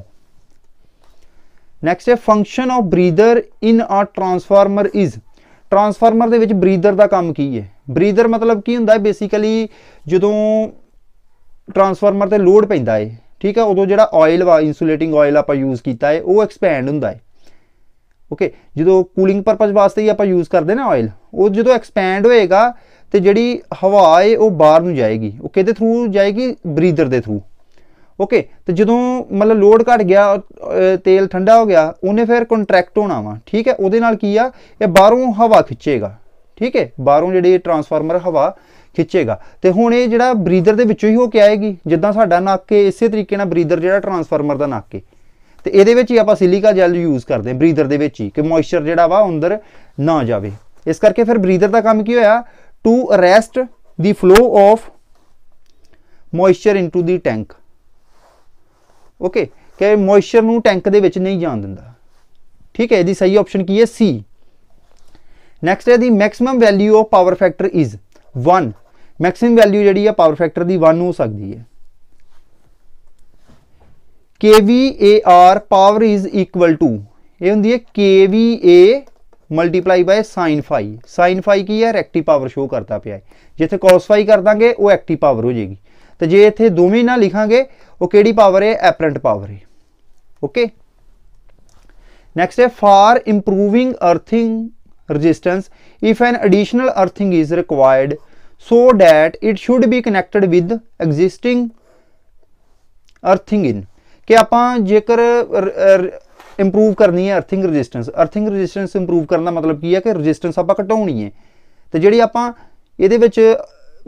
ਨੈਕਸਟ ਹੈ function of breather in a transformer is transformer ਦੇ ਵਿੱਚ ਬਰੀਦਰ ਦਾ ਕੰਮ ਕੀ ਹੈ ਬਰੀਦਰ ਮਤਲਬ ਕੀ ਹੁੰਦਾ ਹੈ ਬੇਸਿਕਲੀ ਜਦੋਂ ਟਰਾਂਸਫਾਰਮਰ ਤੇ ਲੋਡ ਪੈਂਦਾ ਹੈ ਠੀਕ ਹੈ ਉਦੋਂ ਜਿਹੜਾ ਆਇਲ ਵਾ ਇਨਸੂਲੇਟਿੰਗ ਆਇਲ ਆਪਾਂ ਯੂਜ਼ ਕੀਤਾ ਹੈ ਉਹ ਐਕਸਪੈਂਡ ਹੁੰਦਾ ਹੈ ਓਕੇ ਜਦੋਂ ਕੂਲਿੰਗ ਪਰਪਸ ਵਾਸਤੇ ਹੀ ਆਪਾਂ ਯੂਜ਼ ਕਰਦੇ ਨੇ ਆਇਲ ਉਹ ਜਦੋਂ ਐਕਸਪੈਂਡ ਹੋਏਗਾ ਤੇ ਜਿਹੜੀ ਹਵਾ ਹੈ ਉਹ ਬਾਹਰ ਨੂੰ ਜਾਏਗੀ ਉਹ ਕਿਹਦੇ ਥਰੂ ਜਾਏਗੀ ਬਰੀਦਰ ਦੇ ਥਰੂ ਓਕੇ ਤੇ ਜਦੋਂ ਮਤਲਬ ਲੋਡ ਘਟ ਗਿਆ ਤੇਲ ਠੰਡਾ ਹੋ ਗਿਆ ਉਹਨੇ ਫਿਰ ਕੰਟਰੈਕਟ ਹੋਣਾ ਵਾ ਠੀਕ ਹੈ ਉਹਦੇ ਨਾਲ ਕੀ ਆ ਇਹ ਬਾਹਰੋਂ ਹਵਾ ਖਿੱਚੇਗਾ ਠੀਕ ਹੈ ਬਾਹਰੋਂ ਜਿਹੜੇ ਟਰਾਂਸਫਾਰਮਰ ਹਵਾ ਖਿੱਚੇਗਾ ਤੇ ਹੁਣ ਇਹ ਜਿਹੜਾ ਬਰੀਦਰ ਦੇ ਵਿੱਚੋਂ ਹੀ ਹੋ ਕੇ ਆਏਗੀ ਜਿੱਦਾਂ ਸਾਡਾ ਨੱਕ ਹੈ ਇਸੇ ਤਰੀਕੇ ਨਾਲ ਬਰੀਦਰ ਜਿਹੜਾ ਟਰਾਂਸਫਾਰਮਰ ਦਾ ਨੱਕ ਹੈ ਤੇ ਇਹਦੇ ਵਿੱਚ ਹੀ ਆਪਾਂ ਸਿਲੀਕਾ ਜੈਲ ਯੂਜ਼ ਕਰਦੇ ਹਾਂ ਬਰੀਦਰ ਦੇ ਵਿੱਚ ਹੀ ਕਿ ਮੋਇਸਚਰ ਜਿਹੜਾ ਵਾ ਅੰਦਰ ਨਾ ਜਾਵੇ ਇਸ ਕਰਕੇ ਫਿਰ ਬਰੀਦਰ ਦਾ ਕੰਮ ਕੀ ਹੋਇਆ to arrest the flow of moisture into the tank okay ਕਿ ਮੋਇਸਚਰ ਨੂੰ ਟੈਂਕ ਦੇ ਵਿੱਚ ਨਹੀਂ ਜਾਣ ਦਿੰਦਾ ਠੀਕ ਹੈ ਇਹਦੀ ਸਹੀ ਆਪਸ਼ਨ ਕੀ ਹੈ ਸੀ ਨੈਕਸਟ ਹੈ the maximum value of power factor is 1 maximum value ਜਿਹੜੀ ਹੈ ਪਾਵਰ ਫੈਕਟਰ ਦੀ 1 ਹੋ ਸਕਦੀ ਹੈ KVAR power is equal to ਇਹ ਹੁੰਦੀ ਹੈ KVA multiply by sin phi sin phi ਕੀ ਹੈ ਰੈਕਟਿਵ ਪਾਵਰ ਸ਼ੋ ਕਰਦਾ ਪਿਆ ਹੈ ਜਿੱਥੇ cos phi ਕਰ ਦਾਂਗੇ ਉਹ ਐਕਟਿਵ ਪਾਵਰ ਹੋ ਜਾਏਗੀ ਤੇ ਜੇ ਇੱਥੇ ਦੋਵੇਂ ਨਾ ਲਿਖਾਂਗੇ ਉਹ ਕਿਹੜੀ ਪਾਵਰ ਹੈ ਐਪਰੈਂਟ ਪਾਵਰ ਹੈ ਓਕੇ ਨੈਕਸਟ ਹੈ for improving earthing resistance if an additional earthing is required so that it should be connected with existing earthing in ਕਿ ਆਪਾਂ ਜੇਕਰ ਇੰਪਰੂਵ ਕਰਨੀ ਹੈ earthing resistance earthing resistance improve ਕਰਨ ਦਾ ਮਤਲਬ ਕੀ ਹੈ ਕਿ ਰੈਜ਼ਿਸਟੈਂਸ ਆਪਾਂ ਘਟਾਉਣੀ ਹੈ ਤੇ ਜਿਹੜੀ ਆਪਾਂ ਇਹਦੇ ਵਿੱਚ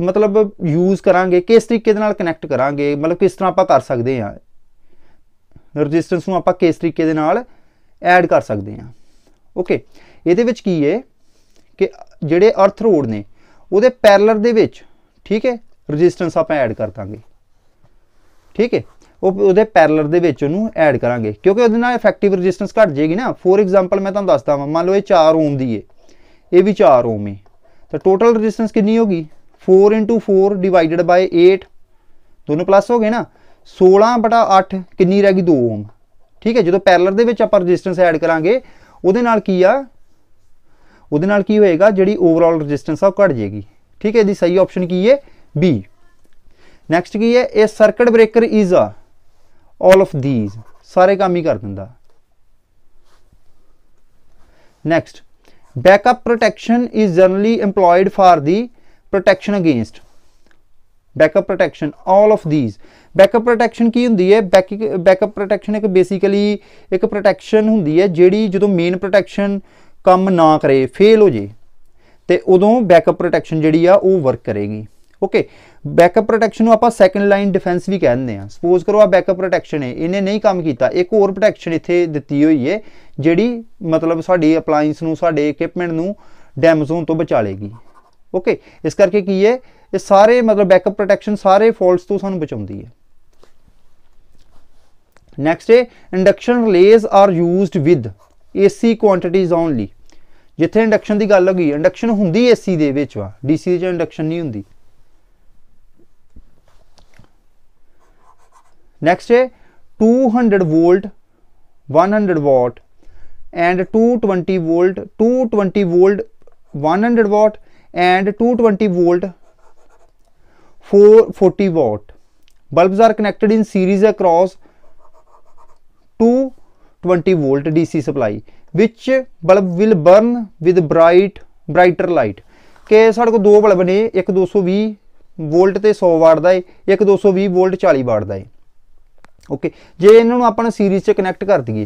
ਮਤਲਬ ਯੂਜ਼ ਕਰਾਂਗੇ ਕਿਸ ਤਰੀਕੇ ਦੇ ਨਾਲ ਕਨੈਕਟ ਕਰਾਂਗੇ ਮਤਲਬ ਕਿਸ ਤਰ੍ਹਾਂ ਆਪਾਂ ਕਰ ਸਕਦੇ ਆ ਰੈਜ਼ਿਸਟੈਂਸ ਨੂੰ ਆਪਾਂ ਕਿਸ ਤਰੀਕੇ ਦੇ ਨਾਲ ਐਡ ਕਰ ਸਕਦੇ ਆ ਓਕੇ ਇਹਦੇ ਵਿੱਚ ਕੀ ਹੈ ਕਿ ਜਿਹੜੇ ਅਰਥ ਰੋਡ ਨੇ ਉਹਦੇ ਪੈਰਲਰ ਦੇ ਵਿੱਚ ਠੀਕ ਹੈ ਰੈਜ਼ਿਸਟੈਂਸ ਆਪਾਂ ਐਡ ਕਰ ਦਾਂਗੇ ਠੀਕ ਹੈ ਉਹ ਉਹਦੇ ਪੈਰਲਰ ਦੇ ਵਿੱਚ ਉਹਨੂੰ ਐਡ ਕਰਾਂਗੇ ਕਿਉਂਕਿ ਉਹਦੇ ਨਾਲ ਇਫੈਕਟਿਵ ਰੈਜ਼ਿਸਟੈਂਸ ਘਟ ਜਾਏਗੀ ਨਾ ਫੋਰ ਐਗਜ਼ਾਮਪਲ ਮੈਂ ਤੁਹਾਨੂੰ ਦੱਸਦਾ ਹਾਂ ਮੰਨ ਲਓ ਇਹ 4 ਓਮ ਦੀ ਹੈ ਇਹ ਵੀ 4 ਓਮ ਹੈ ਤਾਂ ਟੋਟਲ ਰੈਜ਼ਿਸਟੈਂਸ ਕਿੰਨੀ ਹੋਗੀ 4 into 4 ਡਿਵਾਈਡਡ by 8 ਦੋਨੋਂ ਪਲੱਸ ਹੋ ਗਏ ਨਾ 16 ਬਟਾ 8 ਕਿੰਨੀ ਰਹਿ ਗਈ 2 ਓਮ ਠੀਕ ਹੈ ਜਦੋਂ ਪੈਰਲਰ ਦੇ ਵਿੱਚ ਆਪਾਂ ਰੈਜ਼ਿਸਟੈਂਸ ਐਡ ਕਰਾਂਗੇ ਉਹਦੇ ਨਾਲ ਕੀ ਆ ਉਹਦੇ ਨਾਲ ਕੀ ਹੋਏਗਾ ਜਿਹੜੀ ਓਵਰਆਲ ਰੈਜ਼ਿਸਟੈਂਸ ਆ ਘਟ ਜਾਏਗੀ ਠੀਕ ਹੈ ਇਹਦੀ ਸਹੀ ਆਪਸ਼ਨ ਕੀ ਹੈ ਬੀ ਨੈਕਸਟ ਕੀ ਹੈ ਇਹ ਸਰਕਟ ਬ੍ਰੇਕਰ ਇਜ਼ ਆ ਆਲ ਆਫ ਥੀਸ ਸਾਰੇ ਕੰਮ ਹੀ ਕਰ ਦਿੰਦਾ next backup protection is generally employed for the protection against backup protection all of these backup protection ਕੀ ਹੁੰਦੀ ਹੈ ਬੈਕਅਪ ਪ੍ਰੋਟੈਕਸ਼ਨ ਇੱਕ ਬੇਸਿਕਲੀ ਇੱਕ ਪ੍ਰੋਟੈਕਸ਼ਨ ਹੁੰਦੀ ਹੈ ਜਿਹੜੀ ਜਦੋਂ ਮੇਨ ਪ੍ਰੋਟੈਕਸ਼ਨ ਕੰਮ ਨਾ ਕਰੇ ਫੇਲ ਹੋ ਜੇ ਤੇ ਉਦੋਂ ਬੈਕਅਪ ਪ੍ਰੋਟੈਕਸ਼ਨ ਜਿਹੜੀ ਆ ਉਹ ਵਰਕ ਕਰੇਗੀ ਓਕੇ ਬੈਕਅਪ ਪ੍ਰੋਟੈਕਸ਼ਨ ਨੂੰ ਆਪਾਂ ਸੈਕੰਡ ਲਾਈਨ ਡਿਫੈਂਸ ਵੀ ਕਹਿੰਦੇ ਆ ਸਪੋਜ਼ ਕਰੋ ਆ ਬੈਕਅਪ ਪ੍ਰੋਟੈਕਸ਼ਨ ਹੈ ਇਹਨੇ ਨਹੀਂ ਕੰਮ ਕੀਤਾ ਇੱਕ ਹੋਰ ਪ੍ਰੋਟੈਕਸ਼ਨ ਇੱਥੇ ਦਿੱਤੀ ਹੋਈ ਹੈ ਜਿਹੜੀ ਮਤਲਬ ਸਾਡੀ ਅਪਲਾਈਅੰਸ ਨੂੰ ਸਾਡੇ ਇਕਵਿਪਮੈਂਟ ਨੂੰ ਡੈਮੇਜ ਹੋਣ ਤੋਂ ਬਚਾ ਲੇਗੀ ਓਕੇ ਇਸ ਕਰਕੇ ਕੀ ਹੈ ਇਹ ਸਾਰੇ ਮਤਲਬ ਬੈਕਅਪ ਪ੍ਰੋਟੈਕਸ਼ਨ ਸਾਰੇ ਫਾਲਟਸ ਤੋਂ ਸਾਨੂੰ ਬਚਾਉਂਦੀ ਹੈ ਨੈਕਸਟ ਹੈ induction relays are used with AC quantities only ਜਿੱਥੇ ਇੰਡਕਸ਼ਨ ਦੀ ਗੱਲ ਹੋ ਗਈ ਇੰਡਕਸ਼ਨ ਹੁੰਦੀ ਏਸੀ ਦੇ ਵਿੱਚ ਵਾ ਡੀਸੀ ਦੇ ਚ ਇੰਡਕਸ਼ਨ ਨਹੀਂ ਹੁੰਦੀ ਨੈਕਸਟ ਹੈ 200 volt 100 watt and 220 volt 220 volt 100 watt and 220 volt 440 watt bulbs are connected in series across 220 volt dc supply which bulb will burn with bright brighter light ke sade ko do bulb ne ek 220 volt te 100 watt da hai ek 220 volt 40 watt da hai okay je ਇਹਨਾਂ ਨੂੰ ਆਪਾਂ series 'ਚ connect ਕਰ ਦਈਏ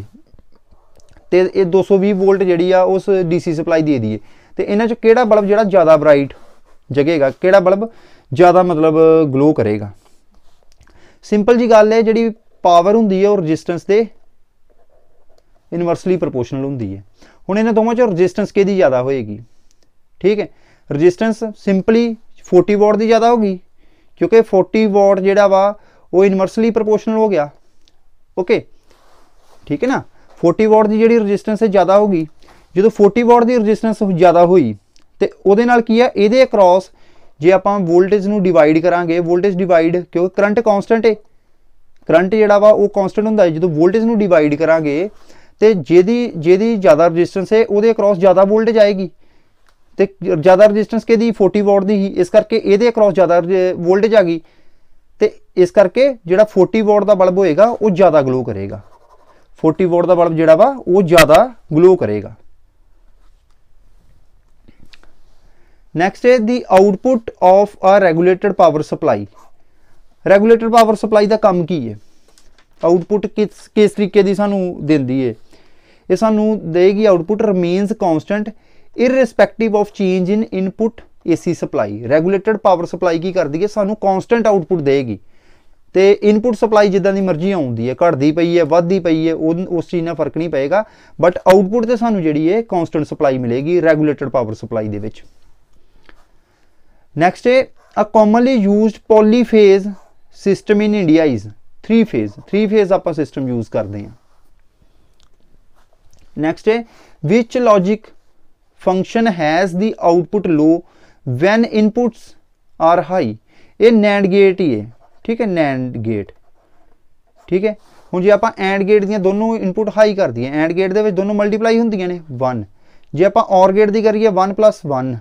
ਤੇ ਇਹ 220 wallet ਜਿਹੜੀ ਆ ਉਸ ਡੀਸੀ ਸਪਲਾਈ ਦੇ ਦਈਏ ਤੇ ਇਹਨਾਂ ਚ ਕਿਹੜਾ ਬਲਬ ਜਿਹੜਾ ਜ਼ਿਆਦਾ ਬ੍ਰਾਈਟ ਜਗੇਗਾ ਕਿਹੜਾ ਬਲਬ ਜ਼ਿਆਦਾ ਮਤਲਬ ਗਲੋ ਕਰੇਗਾ ਸਿੰਪਲ ਜੀ ਗੱਲ ਹੈ ਜਿਹੜੀ ਪਾਵਰ ਹੁੰਦੀ ਹੈ ਉਹ ਰੈਜ਼ਿਸਟੈਂਸ ਦੇ ਇਨਵਰਸਲੀ ਪ੍ਰੋਪੋਰਸ਼ਨਲ ਹੁੰਦੀ ਹੈ ਹੁਣ ਇਹਨਾਂ ਦੋਵਾਂ ਚ ਰੈਜ਼ਿਸਟੈਂਸ ਕਿਹਦੀ ਜ਼ਿਆਦਾ ਹੋਏਗੀ ਠੀਕ ਹੈ ਰੈਜ਼ਿਸਟੈਂਸ ਸਿੰਪਲੀ 40 ਵਾਟ ਦੀ ਜ਼ਿਆਦਾ ਹੋਗੀ ਕਿਉਂਕਿ 40 ਵਾਟ ਜਿਹੜਾ ਵਾ ਉਹ ਇਨਵਰਸਲੀ ਪ੍ਰੋਪੋਰਸ਼ਨਲ ਹੋ ਗਿਆ ਓਕੇ ਠੀਕ ਹੈ ਨਾ 40 ਵਾਟ ਦੀ ਜਿਹੜੀ ਰੈਜ਼ਿਸਟੈਂਸ ਹੈ ਜ਼ਿਆਦਾ ਹੋਗੀ ਜਦੋਂ 40 ਵਾਟ ਦੀ ਰੈਜ਼ਿਸਟੈਂਸ ਜ਼ਿਆਦਾ ਹੋਈ ਤੇ ਉਹਦੇ ਨਾਲ ਕੀ ਹੈ ਇਹਦੇ ਅਕ੍ਰੋਸ ਜੇ ਆਪਾਂ ਵੋਲਟੇਜ ਨੂੰ ਡਿਵਾਈਡ ਕਰਾਂਗੇ ਵੋਲਟੇਜ ਡਿਵਾਈਡ ਕਿਉਂ ਕਰੰਟ ਕਾਂਸਟੈਂਟ ਹੈ ਕਰੰਟ ਜਿਹੜਾ ਵਾ ਉਹ ਕਾਂਸਟੈਂਟ ਹੁੰਦਾ ਹੈ ਜਦੋਂ ਵੋਲਟੇਜ ਨੂੰ ਡਿਵਾਈਡ ਕਰਾਂਗੇ ਤੇ ਜਿਹਦੀ ਜਿਹਦੀ ਜ਼ਿਆਦਾ ਰੈਜ਼ਿਸਟੈਂਸ ਹੈ ਉਹਦੇ ਅਕ੍ਰੋਸ ਜ਼ਿਆਦਾ ਵੋਲਟੇਜ ਆਏਗੀ ਤੇ ਜ਼ਿਆਦਾ ਰੈਜ਼ਿਸਟੈਂਸ ਕਿਹਦੀ 40 ਵਾਟ ਦੀ ਹੀ ਇਸ ਕਰਕੇ ਇਹਦੇ ਅਕ੍ਰੋਸ ਜ਼ਿਆਦਾ ਵੋਲਟੇਜ ਆ ਗਈ ਤੇ ਇਸ ਕਰਕੇ ਜਿਹੜਾ 40 ਵਾਟ ਦਾ ਬਲਬ ਹੋਏਗਾ ਉਹ ਜ਼ਿਆਦਾ ਗਲੋ ਕਰੇਗਾ 40 ਵਾਟ ਦਾ ਬਲਬ ਜਿਹੜਾ ਵਾ ਉਹ ਜ਼ਿਆਦਾ ਗਲੋ ਕਰੇਗਾ next is the output of a regulated power supply regulated power supply ਦਾ ਕੰਮ ਕੀ ਹੈ ਆਊਟਪੁੱਟ ਕਿਸ ਕਿਸ ਤਰੀਕੇ ਦੀ ਸਾਨੂੰ ਦਿੰਦੀ ਹੈ ਇਹ ਸਾਨੂੰ ਦੇਗੀ output remains constant irrespective of change in input AC supply regulated power supply ਕੀ ਕਰਦੀ ਹੈ ਸਾਨੂੰ ਕਨਸਟੈਂਟ ਆਊਟਪੁੱਟ ਦੇਗੀ ਤੇ ਇਨਪੁੱਟ ਸਪਲਾਈ ਜਿੱਦਾਂ ਦੀ ਮਰਜ਼ੀ ਆਉਂਦੀ ਹੈ ਘਟਦੀ ਪਈ ਹੈ ਵੱਧਦੀ ਪਈ ਹੈ ਉਸ ਚੀਜ਼ ਨਾਲ ਫਰਕ ਨਹੀਂ ਪਏਗਾ ਬਟ ਆਊਟਪੁੱਟ ਤੇ ਸਾਨੂੰ ਜਿਹੜੀ ਹੈ ਕਨਸਟੈਂਟ ਸਪਲਾਈ ਮਿਲੇਗੀ ਰੈਗੂਲੇਟਡ ਪਾਵਰ ਸਪਲਾਈ ਦੇ ਵਿੱਚ नैक्सट है a commonly use polyphase system in India is three phase three phase आप सिस्टम यूज करते हैं नैक्सट है which logic function has the output low when inputs are high A NAND gate ही है ठीक है नैंड गेट ठीक है हूँ जो आप एंड गेट दोनों इनपुट हाई कर दिए एंड गेट के दोनों मल्टीप्लाई होंगे ने वन जो आप और गेट की करिए वन प्लस वन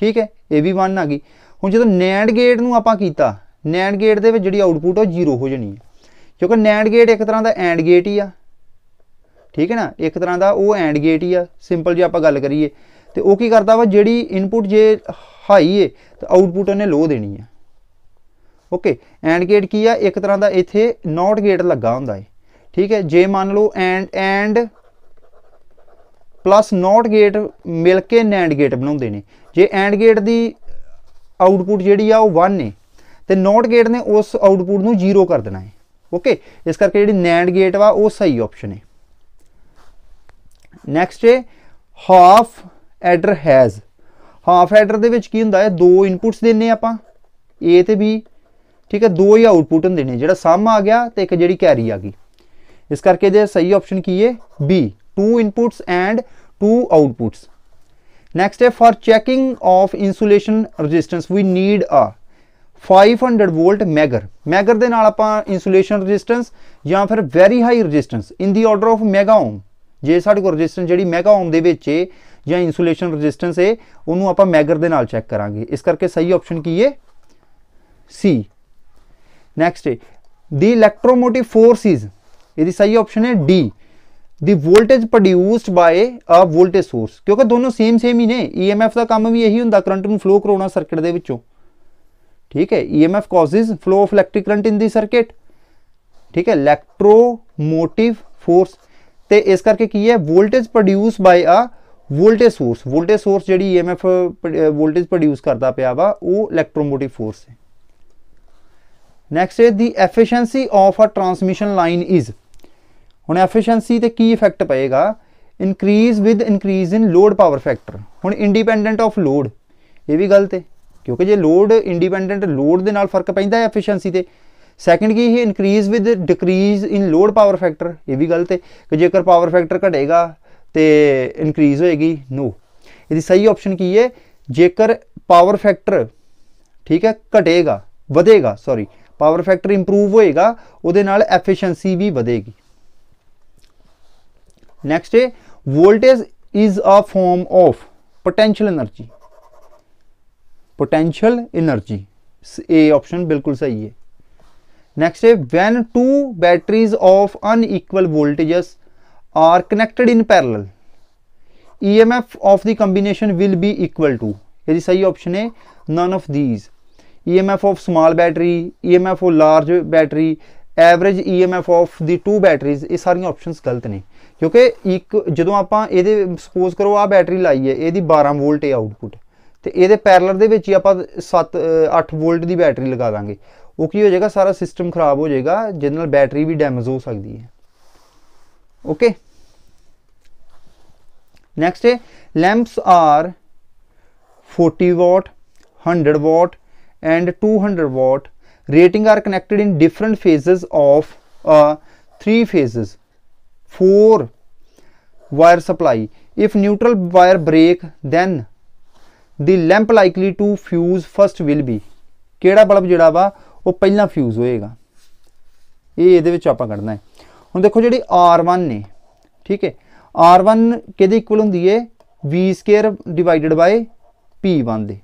ਠੀਕ ਹੈ ਇਹ ਵੀ 1 ਆ ਗਈ ਹੁਣ ਜਦੋਂ ਨੈਂਡ ਗੇਟ ਨੂੰ ਆਪਾਂ ਕੀਤਾ ਨੈਂਡ ਗੇਟ ਦੇ ਵਿੱਚ ਜਿਹੜੀ ਆਉਟਪੁੱਟ ਉਹ 0 ਹੋ ਜਣੀ ਹੈ ਕਿਉਂਕਿ ਨੈਂਡ ਗੇਟ ਇੱਕ ਤਰ੍ਹਾਂ ਦਾ ਐਂਡ ਗੇਟ ਹੀ ਆ ਠੀਕ ਹੈ ਨਾ ਇੱਕ ਤਰ੍ਹਾਂ ਦਾ ਉਹ ਐਂਡ ਗੇਟ ਹੀ ਆ ਸਿੰਪਲ ਜੇ ਆਪਾਂ ਗੱਲ ਕਰੀਏ ਤੇ ਉਹ ਕੀ ਕਰਦਾ ਵਾ ਜਿਹੜੀ ਇਨਪੁੱਟ ਜੇ ਹਾਈ ਏ ਤਾਂ ਆਉਟਪੁੱਟ ਉਹਨੇ ਲੋ ਦੇਣੀ ਆ ਓਕੇ ਐਂਡ ਗੇਟ ਕੀ ਆ ਇੱਕ ਤਰ੍ਹਾਂ ਦਾ ਇੱਥੇ ਨੋਟ ਗੇਟ ਲੱਗਾ ਹੁੰਦਾ ਏ ਠੀਕ ਹੈ ਜੇ ਮੰਨ ਲਓ AND AND plus NOT gate ਮਿਲ ਕੇ ਨੈਂਡ ਗੇਟ ਬਣਾਉਂਦੇ ਨੇ ਜੇ ਐਂਡ ਗੇਟ ਦੀ ਆਉਟਪੁੱਟ ਜਿਹੜੀ ਆ ਉਹ 1 ਹੈ ਤੇ ਨੋਟ ਗੇਟ ਨੇ ਉਸ ਆਉਟਪੁੱਟ ਨੂੰ 0 ਕਰ ਦੇਣਾ ਹੈ ਓਕੇ ਇਸ ਕਰਕੇ ਜਿਹੜੀ ਨੈਂਡ ਗੇਟ ਵਾ ਉਹ ਸਹੀ ਆਪਸ਼ਨ ਹੈ ਨੈਕਸਟ ਹੈ half adder has half adder ਦੇ ਵਿੱਚ ਕੀ ਹੁੰਦਾ ਹੈ ਦੋ ਇਨਪੁਟਸ ਦਿੰਨੇ ਆਪਾਂ A ਤੇ B ਠੀਕ ਹੈ ਦੋ ਹੀ ਆਉਟਪੁੱਟ ਹੁੰਦੇ ਨੇ ਜਿਹੜਾ ਸਮ ਆ ਗਿਆ ਤੇ ਇੱਕ ਜਿਹੜੀ ਕੈਰੀ ਆ ਗਈ ਇਸ ਕਰਕੇ ਇਹਦੇ ਸਹੀ ਆਪਸ਼ਨ ਕੀ ਹੈ B two inputs and two outputs next step for checking of insulation resistance we need a 500 volt megger megger ਦੇ ਨਾਲ ਆਪਾਂ insulation resistance ਜਾਂ ਫਿਰ very high resistance in the order of mega ohm ਜੇ ਸਾਡੇ ਕੋਲ resistance ਜਿਹੜੀ mega ohm ਦੇ ਵਿੱਚ ਹੈ ਜਾਂ insulation resistance ਹੈ ਉਹਨੂੰ ਆਪਾਂ megger ਦੇ ਨਾਲ ਚੈੱਕ ਕਰਾਂਗੇ ਇਸ ਕਰਕੇ ਸਹੀ ਆਪਸ਼ਨ ਕੀ ਹੈ C next ਹੈ the electromotive forces ਇਹਦੀ ਸਹੀ ਆਪਸ਼ਨ ਹੈ D the voltage produced by a voltage source ਕਿਉਂਕਿ ਦੋਨੋਂ ਸੇਮ ਸੇਮ ਹੀ ਨੇ ਈਐਮਐਫ ਦਾ ਕੰਮ ਵੀ ਇਹੀ ਹੁੰਦਾ ਕਰੰਟ ਨੂੰ ਫਲੋ ਕਰਾਉਣਾ ਸਰਕਟ ਦੇ ਵਿੱਚੋਂ ਠੀਕ ਹੈ EMF causes flow of electric current in the circuit ਠੀਕ ਹੈ ਇਲੈਕਟ੍ਰੋ ਮੋਟਿਵ ਫੋਰਸ ਤੇ ਇਸ ਕਰਕੇ ਕੀ ਹੈ voltage produce by a voltage source voltage source ਜਿਹੜੀ ਈਐਮਐਫ ਵੋਲਟੇਜ ਪ੍ਰੋਡਿਊਸ ਕਰਦਾ ਪਿਆ ਵਾ ਉਹ ਇਲੈਕਟ੍ਰੋਮੋਟਿਵ ਫੋਰਸ ਹੈ next is the efficiency of a transmission line is ਹੁਣ ਐਫੀਸ਼ੀਐਂਸੀ ਤੇ ਕੀ ਇਫੈਕਟ ਪਏਗਾ increase with increase in load power factor ਹੁਣ ਇੰਡੀਪੈਂਡੈਂਟ ਆਫ ਲੋਡ ਇਹ ਵੀ ਗਲਤ ਹੈ ਕਿਉਂਕਿ ਜੇ ਲੋਡ ਇੰਡੀਪੈਂਡੈਂਟ ਲੋਡ ਦੇ ਨਾਲ ਫਰਕ ਪੈਂਦਾ ਹੈ ਐਫੀਸ਼ੀਐਂਸੀ ਤੇ ਸੈਕੰਡ ਕੀ ਹੈ increase with decrease in load power factor ਇਹ ਵੀ ਗਲਤ ਹੈ ਕਿ ਜੇਕਰ ਪਾਵਰ ਫੈਕਟਰ ਘਟੇਗਾ ਤੇ ਇਨਕਰੀਜ਼ ਹੋਏਗੀ ਨੋ ਇਹਦੀ ਸਹੀ ਆਪਸ਼ਨ ਕੀ ਹੈ ਜੇਕਰ ਪਾਵਰ ਫੈਕਟਰ ਠੀਕ ਹੈ ਘਟੇਗਾ ਵਧੇਗਾ ਸੌਰੀ ਪਾਵਰ ਫੈਕਟਰ ਇੰਪਰੂਵ ਹੋਏਗਾ ਉਹਦੇ ਨਾਲ ਐਫੀਸ਼ੀਐਂਸੀ ਵੀ ਵਧੇਗੀ नेक्स्ट है voltage is a form of potential energy potential energy A option बिल्कुल सही है नेक्स्ट e है when two batteries of unequal voltages are connected in parallel EMF of the combination will be equal to यदि सही option है none of these EMF of small battery EMF of large battery average EMF of the two batteries ये सारी option गलत ने ਕਿਉਂਕਿ ਇੱਕ ਜਦੋਂ ਆਪਾਂ ਇਹਦੇ ਸਪੋਜ਼ ਕਰੋ ਆ ਬੈਟਰੀ ਲਾਈ ਹੈ ਇਹਦੀ 12 ਵੋਲਟ ਹੈ ਆਊਟਪੁੱਟ ਤੇ ਇਹਦੇ ਪੈਰਲਲ ਦੇ ਵਿੱਚ ਹੀ ਆਪਾਂ 7 8 ਵੋਲਟ ਦੀ ਬੈਟਰੀ ਲਗਾ ਦਾਂਗੇ ਉਹ ਕੀ ਹੋ ਜਾਏਗਾ ਸਾਰਾ ਸਿਸਟਮ ਖਰਾਬ ਹੋ ਜਾਏਗਾ ਜਿਸ ਨਾਲ ਬੈਟਰੀ ਵੀ ਡੈਮੇਜ ਹੋ ਸਕਦੀ ਹੈ ਓਕੇ ਨੈਕਸਟ ਹੈ lamps are 40 watt 100 watt and 200 watt rating are connected in different phases of 3 phases 4 wire supply if neutral wire break then the lamp likely to fuse first will be ਕਿਹੜਾ bulb ਜਿਹੜਾ ਵਾ ਉਹ ਪਹਿਲਾਂ fuse ਹੋਏਗਾ ਇਹ ਇਹਦੇ ਵਿੱਚ ਆਪਾਂ ਕੱਢਣਾ ਹੈ ਹੁਣ ਦੇਖੋ ਜਿਹੜੀ R1 ਨੇ ਠੀਕ ਹੈ R1 ਕਿਹਦੇ ਇਕੁਅਲ ਹੁੰਦੀ ਹੈ V2 ਡਿਵਾਈਡਡ ਬਾਈ P1 ਦੇ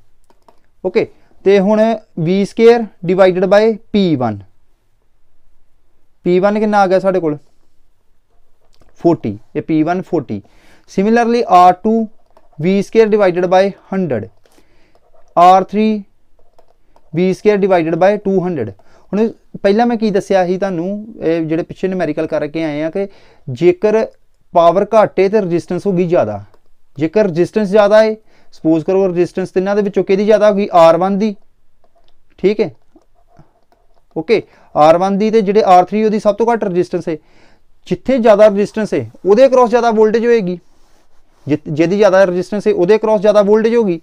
ਓਕੇ ਤੇ ਹੁਣ V2 ਡਿਵਾਈਡਡ ਬਾਈ P1 P1 ਕਿੰਨਾ ਆ ਗਿਆ ਸਾਡੇ ਕੋਲ 40 ਇਹ p1 40 similarly r2 v square divided 100 r3 v square divided 200 ਹੁਣ ਪਹਿਲਾਂ ਮੈਂ ਕੀ ਦੱਸਿਆ ਸੀ ਤੁਹਾਨੂੰ ਇਹ ਜਿਹੜੇ ਪਿੱਛੇ ਨਿਊਮੈਰੀਕਲ ਕਰਕੇ ਆਏ ਆ ਕਿ ਜੇਕਰ ਪਾਵਰ ਘਾਟੇ ਤੇ ਰੈਜ਼ਿਸਟੈਂਸ ਹੋ ਗਈ ਜ਼ਿਆਦਾ ਜੇਕਰ ਰੈਜ਼ਿਸਟੈਂਸ ਜ਼ਿਆਦਾ ਹੈ ਸਪੋਜ਼ ਕਰੋ ਰੈਜ਼ਿਸਟੈਂਸ ਤਿੰਨਾਂ ਦੇ ਵਿੱਚੋਂ ਕਿਹਦੀ ਜ਼ਿਆਦਾ ਹੋ ਗਈ R1 ਦੀ ਠੀਕ ਹੈ ਓਕੇ R1 ਦੀ ਤੇ ਜਿਹੜੇ R3 ਉਹਦੀ ਸਭ ਤੋਂ ਘੱਟ ਰੈਜ਼ਿਸਟੈਂਸ ਹੈ ਜਿੱਥੇ ਜ਼ਿਆਦਾ ਰੈਜ਼ਿਸਟੈਂਸ ਹੈ ਉਹਦੇ ਅਕ੍ਰੋਸ ਜ਼ਿਆਦਾ ਵੋਲਟੇਜ ਹੋਏਗੀ ਜਿਹਦੀ ਜ਼ਿਆਦਾ ਰੈਜ਼ਿਸਟੈਂਸ ਹੈ ਉਹਦੇ ਅਕ੍ਰੋਸ ਜ਼ਿਆਦਾ ਵੋਲਟੇਜ ਹੋਗੀ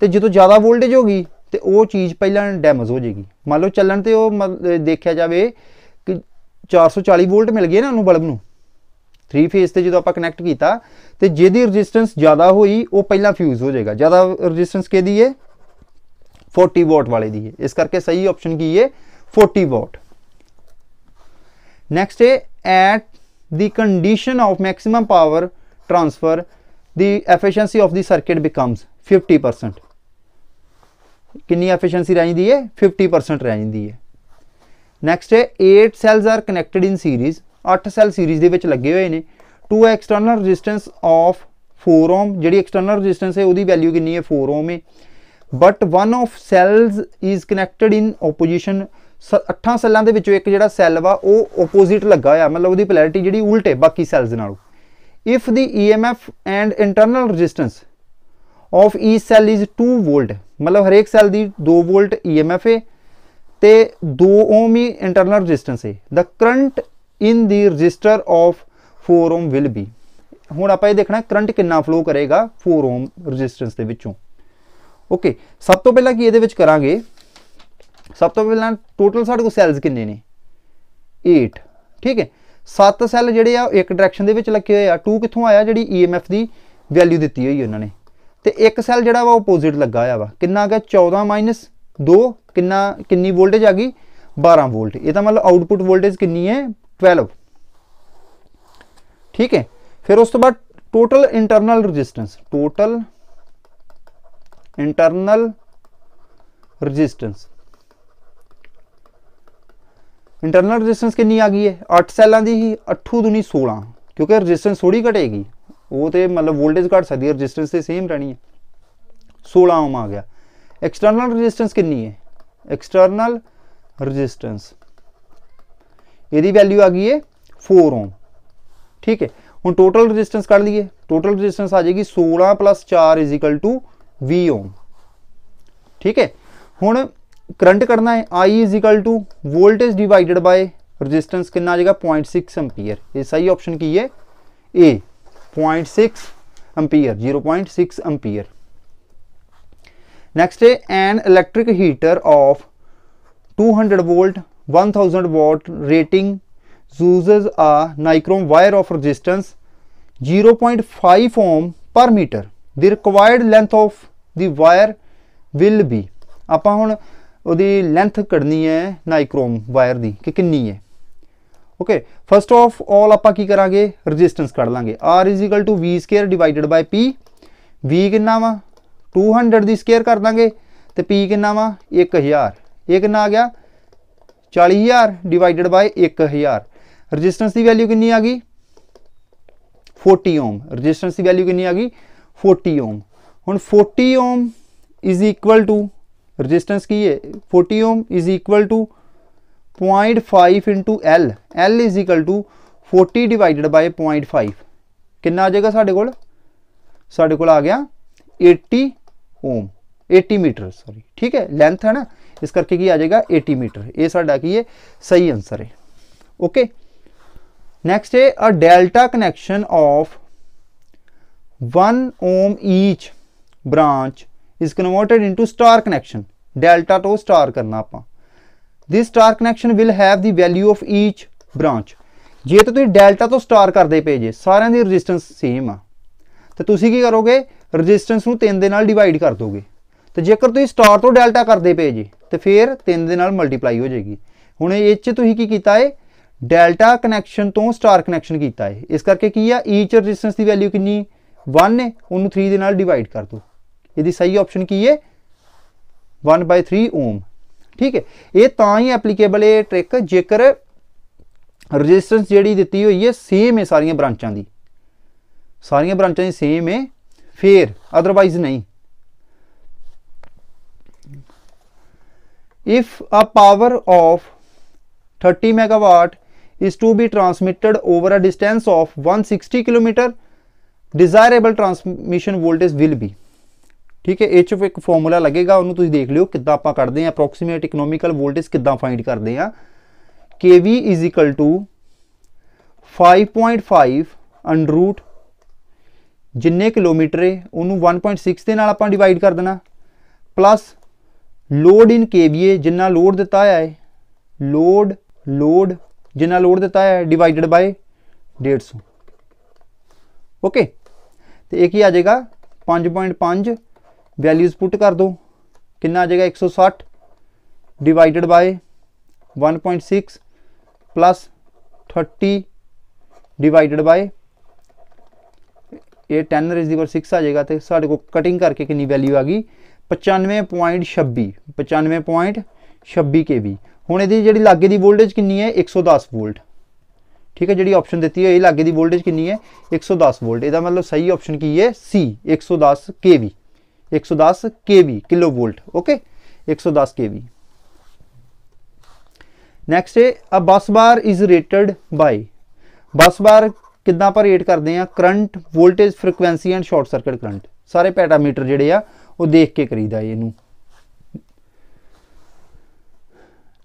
ਤੇ ਜਦੋਂ ਜ਼ਿਆਦਾ ਵੋਲਟੇਜ ਹੋਗੀ ਤੇ ਉਹ ਚੀਜ਼ ਪਹਿਲਾਂ ਡੈਮੇਜ ਹੋ ਜਾਏਗੀ ਮੰਨ ਲਓ ਚੱਲਣ ਤੇ ਉਹ ਦੇਖਿਆ ਜਾਵੇ ਕਿ 440 ਵੋਲਟ ਮਿਲ ਗਏ ਨਾ ਉਹਨੂੰ ਬਲਬ ਨੂੰ 3 ਫੇਸ ਤੇ ਜਦੋਂ ਆਪਾਂ ਕਨੈਕਟ ਕੀਤਾ ਤੇ ਜਿਹਦੀ ਰੈਜ਼ਿਸਟੈਂਸ ਜ਼ਿਆਦਾ ਹੋਈ ਉਹ ਪਹਿਲਾਂ ਫਿਊਜ਼ ਹੋ ਜਾਏਗਾ ਜ਼ਿਆਦਾ ਰੈਜ਼ਿਸਟੈਂਸ ਕਿਹਦੀ ਹੈ 40 ਵੋਲਟ ਵਾਲੇ ਦੀ ਹੈ ਇਸ ਕਰਕੇ ਸਹੀ ਆਪਸ਼ਨ ਕੀ ਹੈ 40 ਵੋਲਟ ਨੈਕਸਟ ਹੈ at the condition of maximum power transfer the efficiency of the circuit becomes 50 percent कितनी एफिशिएंसी रहनी दी है 50 परसेंट रहनी दी है ਨੈਕਸਟ ਹੈ 8 cells are connected in series 8 cell series ਦੇ ਵਿੱਚ ਲੱਗੇ ਹੋਏ ਨੇ to external resistance of 4 ohm ਜਿਹੜੀ ਐਕਸਟਰਨਲ ਰੈਜ਼ਿਸਟੈਂਸ ਹੈ ਉਹਦੀ ਵੈਲਿਊ ਕਿੰਨੀ ਹੈ 4 ਓਮ ਹੈ but one of cells is connected in opposition ਅੱਠਾਂ ਸੈੱਲਾਂ ਦੇ ਵਿੱਚੋਂ ਇੱਕ ਜਿਹੜਾ ਸੈੱਲ ਵਾ ਉਹ ਆਪੋਜ਼ਿਟ ਲੱਗਾ ਹੋਇਆ ਮਤਲਬ ਉਹਦੀ ਪੋਲੈਰਿਟੀ ਜਿਹੜੀ ਉਲਟ ਹੈ ਬਾਕੀ ਸੈੱਲਸ ਨਾਲੋਂ if the EMF and internal resistance of each cell is 2 volt ਮਤਲਬ ਹਰੇਕ ਸੈੱਲ ਦੀ 2 ਵੋਲਟ ਈਐਮਐਫ ਹੈ ਤੇ 2 ਓਮ ਹੀ ਇੰਟਰਨਲ ਰੈਜ਼ਿਸਟੈਂਸ ਹੈ the current in the resistor of 4 ohm will be ਹੁਣ ਆਪਾਂ ਇਹ ਦੇਖਣਾ ਕਰੰਟ ਕਿੰਨਾ ਫਲੋ ਕਰੇਗਾ 4 ਓਮ ਰੈਜ਼ਿਸਟੈਂਸ ਦੇ ਵਿੱਚੋਂ ਓਕੇ ਸਭ ਤੋਂ ਪਹਿਲਾਂ ਕੀ ਇਹਦੇ ਵਿੱਚ ਕਰਾਂਗੇ ਸਭ ਤੋਂ ਪਹਿਲਾਂ ਟੋਟਲ ਸਾਡੇ ਕੋਲ ਸੈਲਸ ਕਿੰਨੇ ਨੇ 8 ਠੀਕ ਹੈ ਸੱਤ ਸੈੱਲ ਜਿਹੜੇ ਆ ਇੱਕ ਡਾਇਰੈਕਸ਼ਨ ਦੇ ਵਿੱਚ ਲੱਗੇ ਹੋਏ ਆ 2 ਕਿੱਥੋਂ ਆਇਆ ਜਿਹੜੀ ਈਐਮਐਫ e ਦੀ ਵੈਲਿਊ ਦਿੱਤੀ ਹੋਈ ਉਹਨਾਂ ਨੇ ਤੇ ਇੱਕ ਸੈੱਲ ਜਿਹੜਾ ਵਾ ਆਪੋਜ਼ਿਟ ਲੱਗਾ ਹੋਇਆ ਵਾ ਕਿੰਨਾ ਗਿਆ 14 2 ਕਿੰਨਾ ਕਿੰਨੀ ਵੋਲਟੇਜ ਆ ਗਈ 12 ਵੋਲਟ ਇਹ ਤਾਂ ਮਤਲਬ ਆਉਟਪੁੱਟ ਵੋਲਟੇਜ ਕਿੰਨੀ ਹੈ 12 ਠੀਕ ਹੈ ਫਿਰ ਉਸ ਤੋਂ ਬਾਅਦ total internal resistance total internal resistance internal resistance ਕਿੰਨੀ ਆ ਗਈ ਹੈ 8 ਸੈੱਲਾਂ ਦੀ ਹੀ 8 ਦੁਨੀ 16 ਕਿਉਂਕਿ ਰੈਜ਼ਿਸਟੈਂਸ ਥੋੜੀ ਘਟੇਗੀ ਉਹ ਤੇ ਮਤਲਬ ਵੋਲਟੇਜ ਘਟ ਸਕਦੀ ਹੈ ਰੈਜ਼ਿਸਟੈਂਸ ਤੇ ਸੇਮ ਰਹਿਣੀ ਹੈ 16 ਓਮ ਆ ਗਿਆ ਐਕਸਟਰਨਲ ਰੈਜ਼ਿਸਟੈਂਸ ਕਿੰਨੀ ਹੈ ਐਕਸਟਰਨਲ ਰੈਜ਼ਿਸਟੈਂਸ ਇਹਦੀ ਵੈਲਿਊ ਆ ਗਈ ਹੈ 4 ਓਮ ਠੀਕ ਹੈ ਹੁਣ ਟੋਟਲ ਰੈਜ਼ਿਸਟੈਂਸ ਕੱਢ ਲਈਏ ਟੋਟਲ ਰੈਜ਼ਿਸਟੈਂਸ ਆ ਜਾਏਗੀ 16 4 20 ਓਮ ਠੀਕ ਹੈ ਹੁਣ करंट करना है I is equal to voltage divided by resistance कितना आ जाएगा पॉइंट सिक्स एम्पीयर ये सही ऑप्शन की है A point six ampere zero point six ampere next है an electric heater of 200 volt 1000 volt rating uses a nichrome wire of resistance 0.5 ohm per metre the required length of the wire will be आप हूँ ਉਹਦੀ length ਕੱਢਣੀ ਹੈ ਨਾਈਕ੍ਰੋਮ wire ਦੀ ਕਿ ਕਿੰਨੀ ਹੈ okay first of all ਆਪਾਂ ਕੀ ਕਰਾਂਗੇ ਰੈਜ਼ਿਸਟੈਂਸ ਕੱਢ ਲਾਂਗੇ R ਬਾਈ P v ਕਿੰਨਾ ਵਾ 200 ਦੀ ਸਕੁਅਰ ਕਰ ਦਾਂਗੇ ਤੇ P ਕਿੰਨਾ ਵਾ 1000 ਇਹ ਕਿੰਨਾ ਆ ਗਿਆ 40000 ਡਿਵਾਈਡਡ ਬਾਈ 1000 ਰੈਜ਼ਿਸਟੈਂਸ ਦੀ ਵੈਲਿਊ ਕਿੰਨੀ ਆ ਗਈ 40 ਓਮ ਰੈਜ਼ਿਸਟੈਂਸ ਦੀ ਵੈਲਿਊ ਕਿੰਨੀ ਆ ਗਈ 40 ਓਮ ਹੁਣ 40 ohm is equal to resistance की है forty ohm is equal to point five into L L is equal to forty divide by point five कि आ जाएगा साढ़े को साढ़े को आ गया eighty ohm eighty metre sorry ठीक है लेंथ है ना इस करके की आ जाएगा एटी मीटर ये साढ़ा की है सही आंसर है ओके नेक्स्ट है a delta connection of one ohm each branch is converted into star connection delta ਤੋਂ ਸਟਾਰ ਕਰਨਾ ਆਪਾਂ this star connection will have the value of each branch ਜੇ ਤਾਂ ਤੁਸੀਂ ਡੈਲਟਾ ਤੋਂ ਸਟਾਰ ਕਰਦੇ ਪਏ ਜੇ ਸਾਰਿਆਂ ਦੀ ਰੈਜ਼ਿਸਟੈਂਸ ਸੇਮ ਆ ਤੇ ਤੁਸੀਂ ਕੀ ਕਰੋਗੇ ਰੈਜ਼ਿਸਟੈਂਸ ਨੂੰ 3 ਦੇ ਨਾਲ ਡਿਵਾਈਡ ਕਰ ਦੋਗੇ ਤੇ ਜੇਕਰ ਤੁਸੀਂ ਸਟਾਰ ਤੋਂ ਡੈਲਟਾ ਕਰਦੇ ਪਏ ਜੇ ਤੇ ਫਿਰ 3 ਦੇ ਨਾਲ ਮਲਟੀਪਲਾਈ ਹੋ ਜਾਏਗੀ ਹੁਣ ਇਹ ਚ ਤੁਸੀਂ ਕੀ ਕੀਤਾ ਏ ਡੈਲਟਾ ਕਨੈਕਸ਼ਨ ਤੋਂ ਸਟਾਰ ਕਨੈਕਸ਼ਨ ਕੀਤਾ ਏ ਇਸ ਕਰਕੇ ਕੀ ਆ ਈਚ ਰੈਜ਼ਿਸਟੈਂਸ ਦੀ ਵੈਲਿਊ ਕਿੰਨੀ 1 ਹੈ ਉਹਨੂੰ 3 ਦੇ ਨਾਲ ਡਿਵਾਈਡ ਕਰ ਦੋ ਇਹਦੀ ਸਹੀ ਆਪਸ਼ਨ ਕੀ ਹੈ वन बाय थ्री ओम ठीक है ये ही एप्लीकेबल है ट्रिक जेकर रजिस्टेंस जी दी हुई है सेम है सारिया ब्रांचा की सारिया ब्रांचा सेम है फिर अदरवाइज नहीं if a power of thirty megawatt is to be transmitted over a distance of one 160 kilometre desirable transmission voltage will be ਠੀਕ ਹੈ ਇਹ ਚ ਇੱਕ ਫਾਰਮੂਲਾ ਲੱਗੇਗਾ ਉਹਨੂੰ ਤੁਸੀਂ ਦੇਖ ਲਿਓ ਕਿੱਦਾਂ ਆਪਾਂ ਕੱਢਦੇ ਆ ਅਪ੍ਰੋਕਸੀਮੇਟ ਇਕਨੋਮਿਕਲ ਵੋਲਟੇਜ ਕਿੱਦਾਂ ਫਾਈਂਡ ਕਰਦੇ ਆ kV 5.5 ਅੰਡਰ ਰੂਟ ਜਿੰਨੇ ਕਿਲੋਮੀਟਰ ਹੈ ਉਹਨੂੰ 1.6 ਦੇ ਨਾਲ ਆਪਾਂ ਡਿਵਾਈਡ ਕਰ ਦੇਣਾ ਪਲੱਸ ਲੋਡ ਇਨ kVA ਜਿੰਨਾ ਲੋਡ ਦਿੱਤਾ ਹੈ ਲੋਡ ਲੋਡ ਜਿੰਨਾ ਲੋਡ ਦਿੱਤਾ ਹੈ ਡਿਵਾਈਡਡ ਬਾਈ 150 ਓਕੇ ਤੇ ਇਹ ਕੀ ਆ ਜਾਏਗਾ 5.5 वैल्यूज पुट कर दो कि आ जाएगा एक सौ साठ divide by one point six plus thirty divide by ये टेन रिजीवर सिक्स आ जाएगा तो साढ़े को कटिंग करके कि वैल्यू आ गई पचानवे पॉइंट छब्बी पचानवे पॉइंट छब्बी के बी हूँ यदि जी लागे की वोल्टेज कि है एक सौ दस वोल्ट ठीक है जी ऑप्शन दी है लागे की वोल्टेज कि है एक सौ दस वोल्ट यद मतलब सही ऑप्शन की है सी एक सौ दस K V 110 kV kilo volt okay 110 kV next है ਅ बस बार इज रेटेड बाय बस बार ਕਿੰਨਾ ਪਰ ਰੇਟ ਕਰਦੇ ਆ current voltage frequency and short circuit current ਸਾਰੇ ਪੈਰਾਮੀਟਰ ਜਿਹੜੇ ਆ ਉਹ ਦੇਖ ਕੇ ਕਰੀਦਾ ਇਹਨੂੰ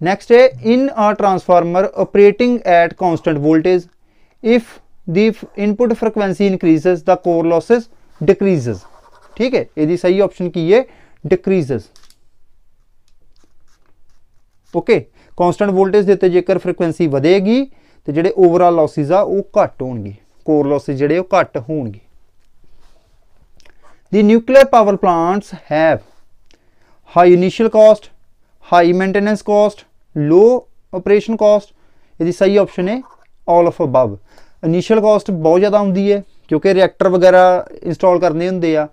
ਨੈਕਸਟ ਹੈ in a transformer operating at constant voltage if the input frequency increases the core losses decreases ਠੀਕ ਹੈ ਇਹਦੀ ਸਹੀ ਆਪਸ਼ਨ ਕੀ ਹੈ ਡਿਕਰੀਜ਼ਸ ਓਕੇ ਕਨਸਟੈਂਟ ਵੋਲਟੇਜ ਦੇ ਤੇ ਜੇਕਰ ਫ੍ਰੀਕੁਐਂਸੀ ਵਧੇਗੀ ਤੇ ਜਿਹੜੇ ਓਵਰਆਲ ਲਾਸਸ ਆ ਉਹ ਘੱਟ ਹੋਣਗੇ ਕੋਰ ਲਾਸਸ ਜਿਹੜੇ ਉਹ ਘੱਟ ਹੋਣਗੇ the nuclear power plants have high initial cost high maintenance cost low operation cost ਇਹਦੀ ਸਹੀ ਆਪਸ਼ਨ ਹੈ all of above initial cost ਬਹੁਤ ਜ਼ਿਆਦਾ ਹੁੰਦੀ ਹੈ ਕਿਉਂਕਿ ਰਿਐਕਟਰ ਵਗੈਰਾ ਇੰਸਟਾਲ ਕਰਨੇ ਹੁੰਦੇ ਆ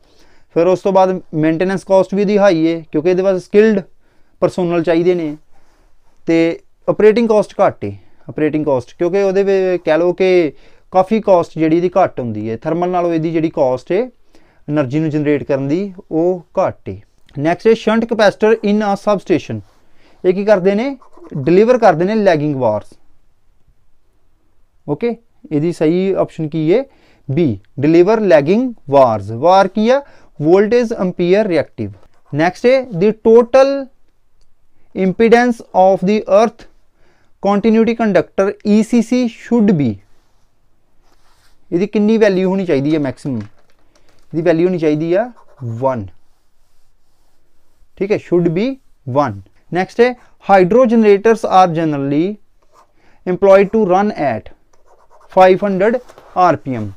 ਫਿਰ ਉਸ ਤੋਂ ਬਾਅਦ ਮੇਨਟੇਨੈਂਸ ਕਾਸਟ ਵੀ ਦੀ ਹਾਈ ਏ ਕਿਉਂਕਿ ਇਹਦੇ ਵਾਸਤੇ ਸਕਿਲਡ ਪਰਸਨਲ ਚਾਹੀਦੇ ਨੇ ਤੇ ਆਪਰੇਟਿੰਗ ਕਾਸਟ ਘੱਟ ਏ ਆਪਰੇਟਿੰਗ ਕਾਸਟ ਕਿਉਂਕਿ ਉਹਦੇ ਵਿੱਚ ਕਹਿ ਲਓ ਕਿ ਕਾਫੀ ਕਾਸਟ ਜਿਹੜੀ ਇਹਦੀ ਘੱਟ ਹੁੰਦੀ ਹੈ ਥਰਮਲ ਨਾਲੋਂ ਇਹਦੀ ਜਿਹੜੀ ਕਾਸਟ ਹੈ એનર્ਜੀ ਨੂੰ ਜਨਰੇਟ ਕਰਨ ਦੀ ਉਹ ਘੱਟ ਏ next is shunt capacitor in a substation ਇਹ ਕੀ ਕਰਦੇ ਨੇ ਡਿਲੀਵਰ ਕਰਦੇ ਨੇ ਲੈਗਿੰਗ ਵਾਰਸ ਓਕੇ ਇਹਦੀ ਸਹੀ ਆਪਸ਼ਨ ਕੀ ਹੈ B deliver lagging VARs VAR ਕੀ ਆ voltage ampere reactive next is the total impedance of the earth continuity conductor ecc should be ਇਹਦੀ ਕਿੰਨੀ ਵੈਲਿਊ ਹੋਣੀ ਚਾਹੀਦੀ ਹੈ ਮੈਕਸਿਮਮ ਇਹਦੀ ਵੈਲਿਊ ਹੋਣੀ ਚਾਹੀਦੀ ਆ 1 ਠੀਕ ਹੈ should be 1 next ਹੈ hydro generators are generally employed to run at 500 rpm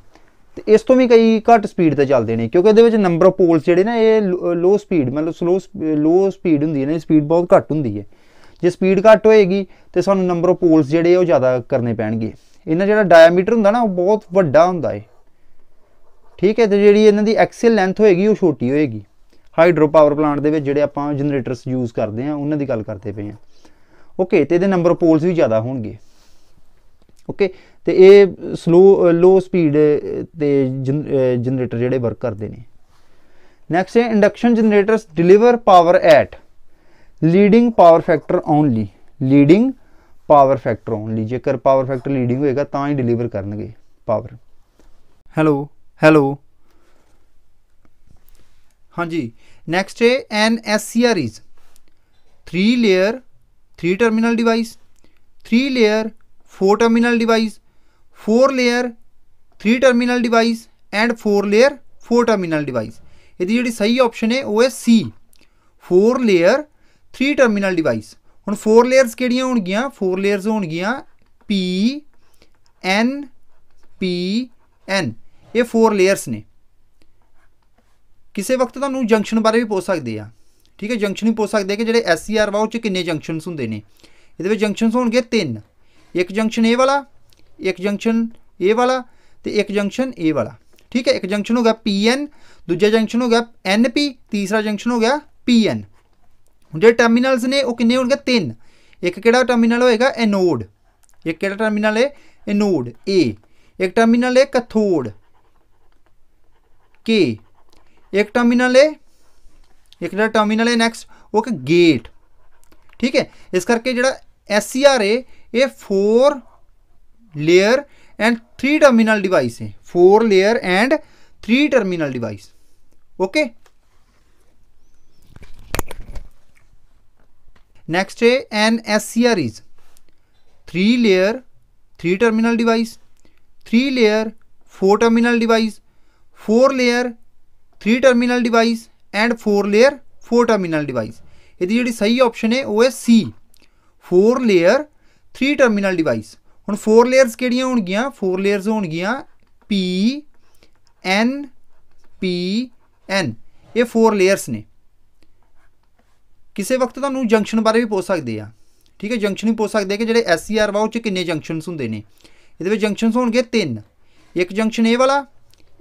ਤੇ ਇਸ ਤੋਂ ਵੀ ਕਈ ਘੱਟ ਸਪੀਡ ਤੇ ਚੱਲਦੇ ਨੇ ਕਿਉਂਕਿ ਇਹਦੇ ਵਿੱਚ ਨੰਬਰ ਆਫ ਪੋਲਸ ਜਿਹੜੇ ਨਾ ਇਹ ਲੋ ਸਪੀਡ ਮਤਲਬ ਸਲੋ ਲੋ ਸਪੀਡ ਹੁੰਦੀ ਹੈ ਨਾ ਸਪੀਡ ਬਹੁਤ ਘੱਟ ਹੁੰਦੀ ਹੈ ਜੇ ਸਪੀਡ ਘੱਟ ਹੋਏਗੀ ਤੇ ਸਾਨੂੰ ਨੰਬਰ ਆਫ ਪੋਲਸ ਜਿਹੜੇ ਉਹ ਜ਼ਿਆਦਾ ਕਰਨੇ ਪੈਣਗੇ ਇਹਨਾਂ ਜਿਹੜਾ ਡਾਇਆਮੀਟਰ ਹੁੰਦਾ ਨਾ ਉਹ ਬਹੁਤ ਵੱਡਾ ਹੁੰਦਾ ਹੈ ਠੀਕ ਹੈ ਤੇ ਜਿਹੜੀ ਇਹਨਾਂ ਦੀ ਐਕਸਲ ਲੈਂਥ ਹੋਏਗੀ ਉਹ ਛੋਟੀ ਹੋਏਗੀ ਹਾਈਡਰੋ ਪਾਵਰ ਪਲਾਂਟ ਦੇ ਵਿੱਚ ਜਿਹੜੇ ਆਪਾਂ ਜਨਰੇਟਰਸ ਯੂਜ਼ ਕਰਦੇ ਆ ਉਹਨਾਂ ਦੀ ਗੱਲ ਕਰਦੇ ਪਏ ਆ ਓਕੇ ਤੇ ਇਹਦੇ ਨੰਬਰ ਪੋਲਸ ਵੀ ਜ਼ਿਆਦਾ ਹੋਣਗੇ ਓਕੇ ਤੇ ਇਹ ਸਲੋ ਲੋ ਸਪੀਡ ਤੇ ਜਨਰੇਟਰ ਜਿਹੜੇ ਵਰਕ ਕਰਦੇ ਨੇ ਨੈਕਸਟ ਹੈ induction generators deliver power at leading power factor only leading power factor only ਜੇਕਰ ਪਾਵਰ ਫੈਕਟਰ ਲੀਡਿੰਗ ਹੋਏਗਾ ਤਾਂ ਹੀ ਡਿਲੀਵਰ ਕਰਨਗੇ ਪਾਵਰ ਹੈਲੋ ਹੈਲੋ ਹਾਂਜੀ ਨੈਕਸਟ ਹੈ an S C R is 3 layer 3 terminal device 3 layer 4 terminal device 4 3 terminal device and 4 layer 4 terminal device ਇਹਦੀ ਜਿਹੜੀ ਸਹੀ ਆਪਸ਼ਨ ਹੈ ਉਹ ਹੈ ਸੀ 4 ਲੇਅਰ 3 ਟਰਮੀਨਲ ਡਿਵਾਈਸ ਹੁਣ 4 ਲੇਅਰਸ ਕਿਹੜੀਆਂ ਹੋਣਗੀਆਂ 4 ਲੇਅਰਸ ਹੋਣਗੀਆਂ ਪੀ ਐਨ ਪੀ ਐਨ ਇਹ 4 ਲੇਅਰਸ ਨੇ ਕਿਸੇ ਵਕਤ ਤੁਹਾਨੂੰ ਜੰਕਸ਼ਨ ਬਾਰੇ ਵੀ ਪੁੱਛ ਸਕਦੇ ਆ ਠੀਕ ਹੈ ਜੰਕਸ਼ਨ ਵੀ ਪੁੱਛ ਸਕਦੇ ਆ ਕਿ ਜਿਹੜੇ ਐਸ ਸੀ ਵਾ ਉਹ ਚ ਕਿੰਨੇ ਜੰਕਸ਼ਨਸ ਹੁੰਦੇ ਨੇ ਇਹਦੇ ਵਿੱਚ ਜੰਕਸ਼ਨਸ ਹੋਣਗੇ ਤਿੰਨ ਇੱਕ ਜੰਕਸ਼ਨ ਇਹ ਵਾਲਾ ਇੱਕ ਜੰਕਸ਼ਨ ਇਹ ਵਾਲਾ ਤੇ ਇੱਕ ਜੰਕਸ਼ਨ ਇਹ ਵਾਲਾ ਠੀਕ ਹੈ ਇੱਕ ਜੰਕਸ਼ਨ ਹੋ ਗਿਆ PN ਦੂਜਾ ਜੰਕਸ਼ਨ ਹੋ ਗਿਆ NP ਤੀਸਰਾ ਜੰਕਸ਼ਨ ਹੋ ਗਿਆ PN ਹੁਣ ਜਿਹੜੇ ਟਰਮੀਨਲਸ ਨੇ ਉਹ ਕਿੰਨੇ ਹੋਣਗੇ ਤਿੰਨ ਇੱਕ ਕਿਹੜਾ ਟਰਮੀਨਲ ਹੋਏਗਾ ਐਨੋਡ ਇੱਕ ਕਿਹੜਾ ਟਰਮੀਨਲ ਹੈ ਐਨੋਡ A ਇੱਕ ਟਰਮੀਨਲ ਹੈ ਕੈਥੋਡ K ਇੱਕ ਟਰਮੀਨਲ ਹੈ ਇੱਕ ਜਿਹੜਾ ਟਰਮੀਨਲ ਹੈ ਨੈਕਸਟ ਉਹ ਕਿ ਗੇਟ ਠੀਕ ਹੈ ਇਸ ਕਰਕੇ ਜਿਹੜਾ SCR ਹੈ ਇਹ 4 layer and three terminal device है four layer and three terminal device okay next है an S C R is three layer three terminal device three layer four terminal device four layer three terminal device and 4 layer 4 terminal device ਇਹਦੀ ਜਿਹੜੀ ਸਹੀ option ਹੈ ਉਹ ਹੈ C 4 layer 3 terminal device ਹੁਣ four layers ਕਿਹੜੀਆਂ ਹੋਣਗੀਆਂ four layers ਹੋਣਗੀਆਂ ਪੀ ਐਨ ਪੀ ਐਨ ਇਹ ਫੋਰ ਲੇਅਰਸ ਨੇ ਕਿਸੇ ਵਕਤ ਤੁਹਾਨੂੰ ਜੰਕਸ਼ਨ ਬਾਰੇ ਵੀ ਪੁੱਛ ਸਕਦੇ ਆ ਠੀਕ ਹੈ ਜੰਕਸ਼ਨ ਵੀ ਪੁੱਛ ਸਕਦੇ ਆ ਕਿ ਜਿਹੜੇ SCR e ਵਾਉ ਚ ਕਿੰਨੇ ਜੰਕਸ਼ਨਸ ਹੁੰਦੇ ਨੇ ਇਹਦੇ ਵਿੱਚ ਜੰਕਸ਼ਨਸ ਹੋਣਗੇ ਤਿੰਨ ਇੱਕ ਜੰਕਸ਼ਨ ਇਹ ਵਾਲਾ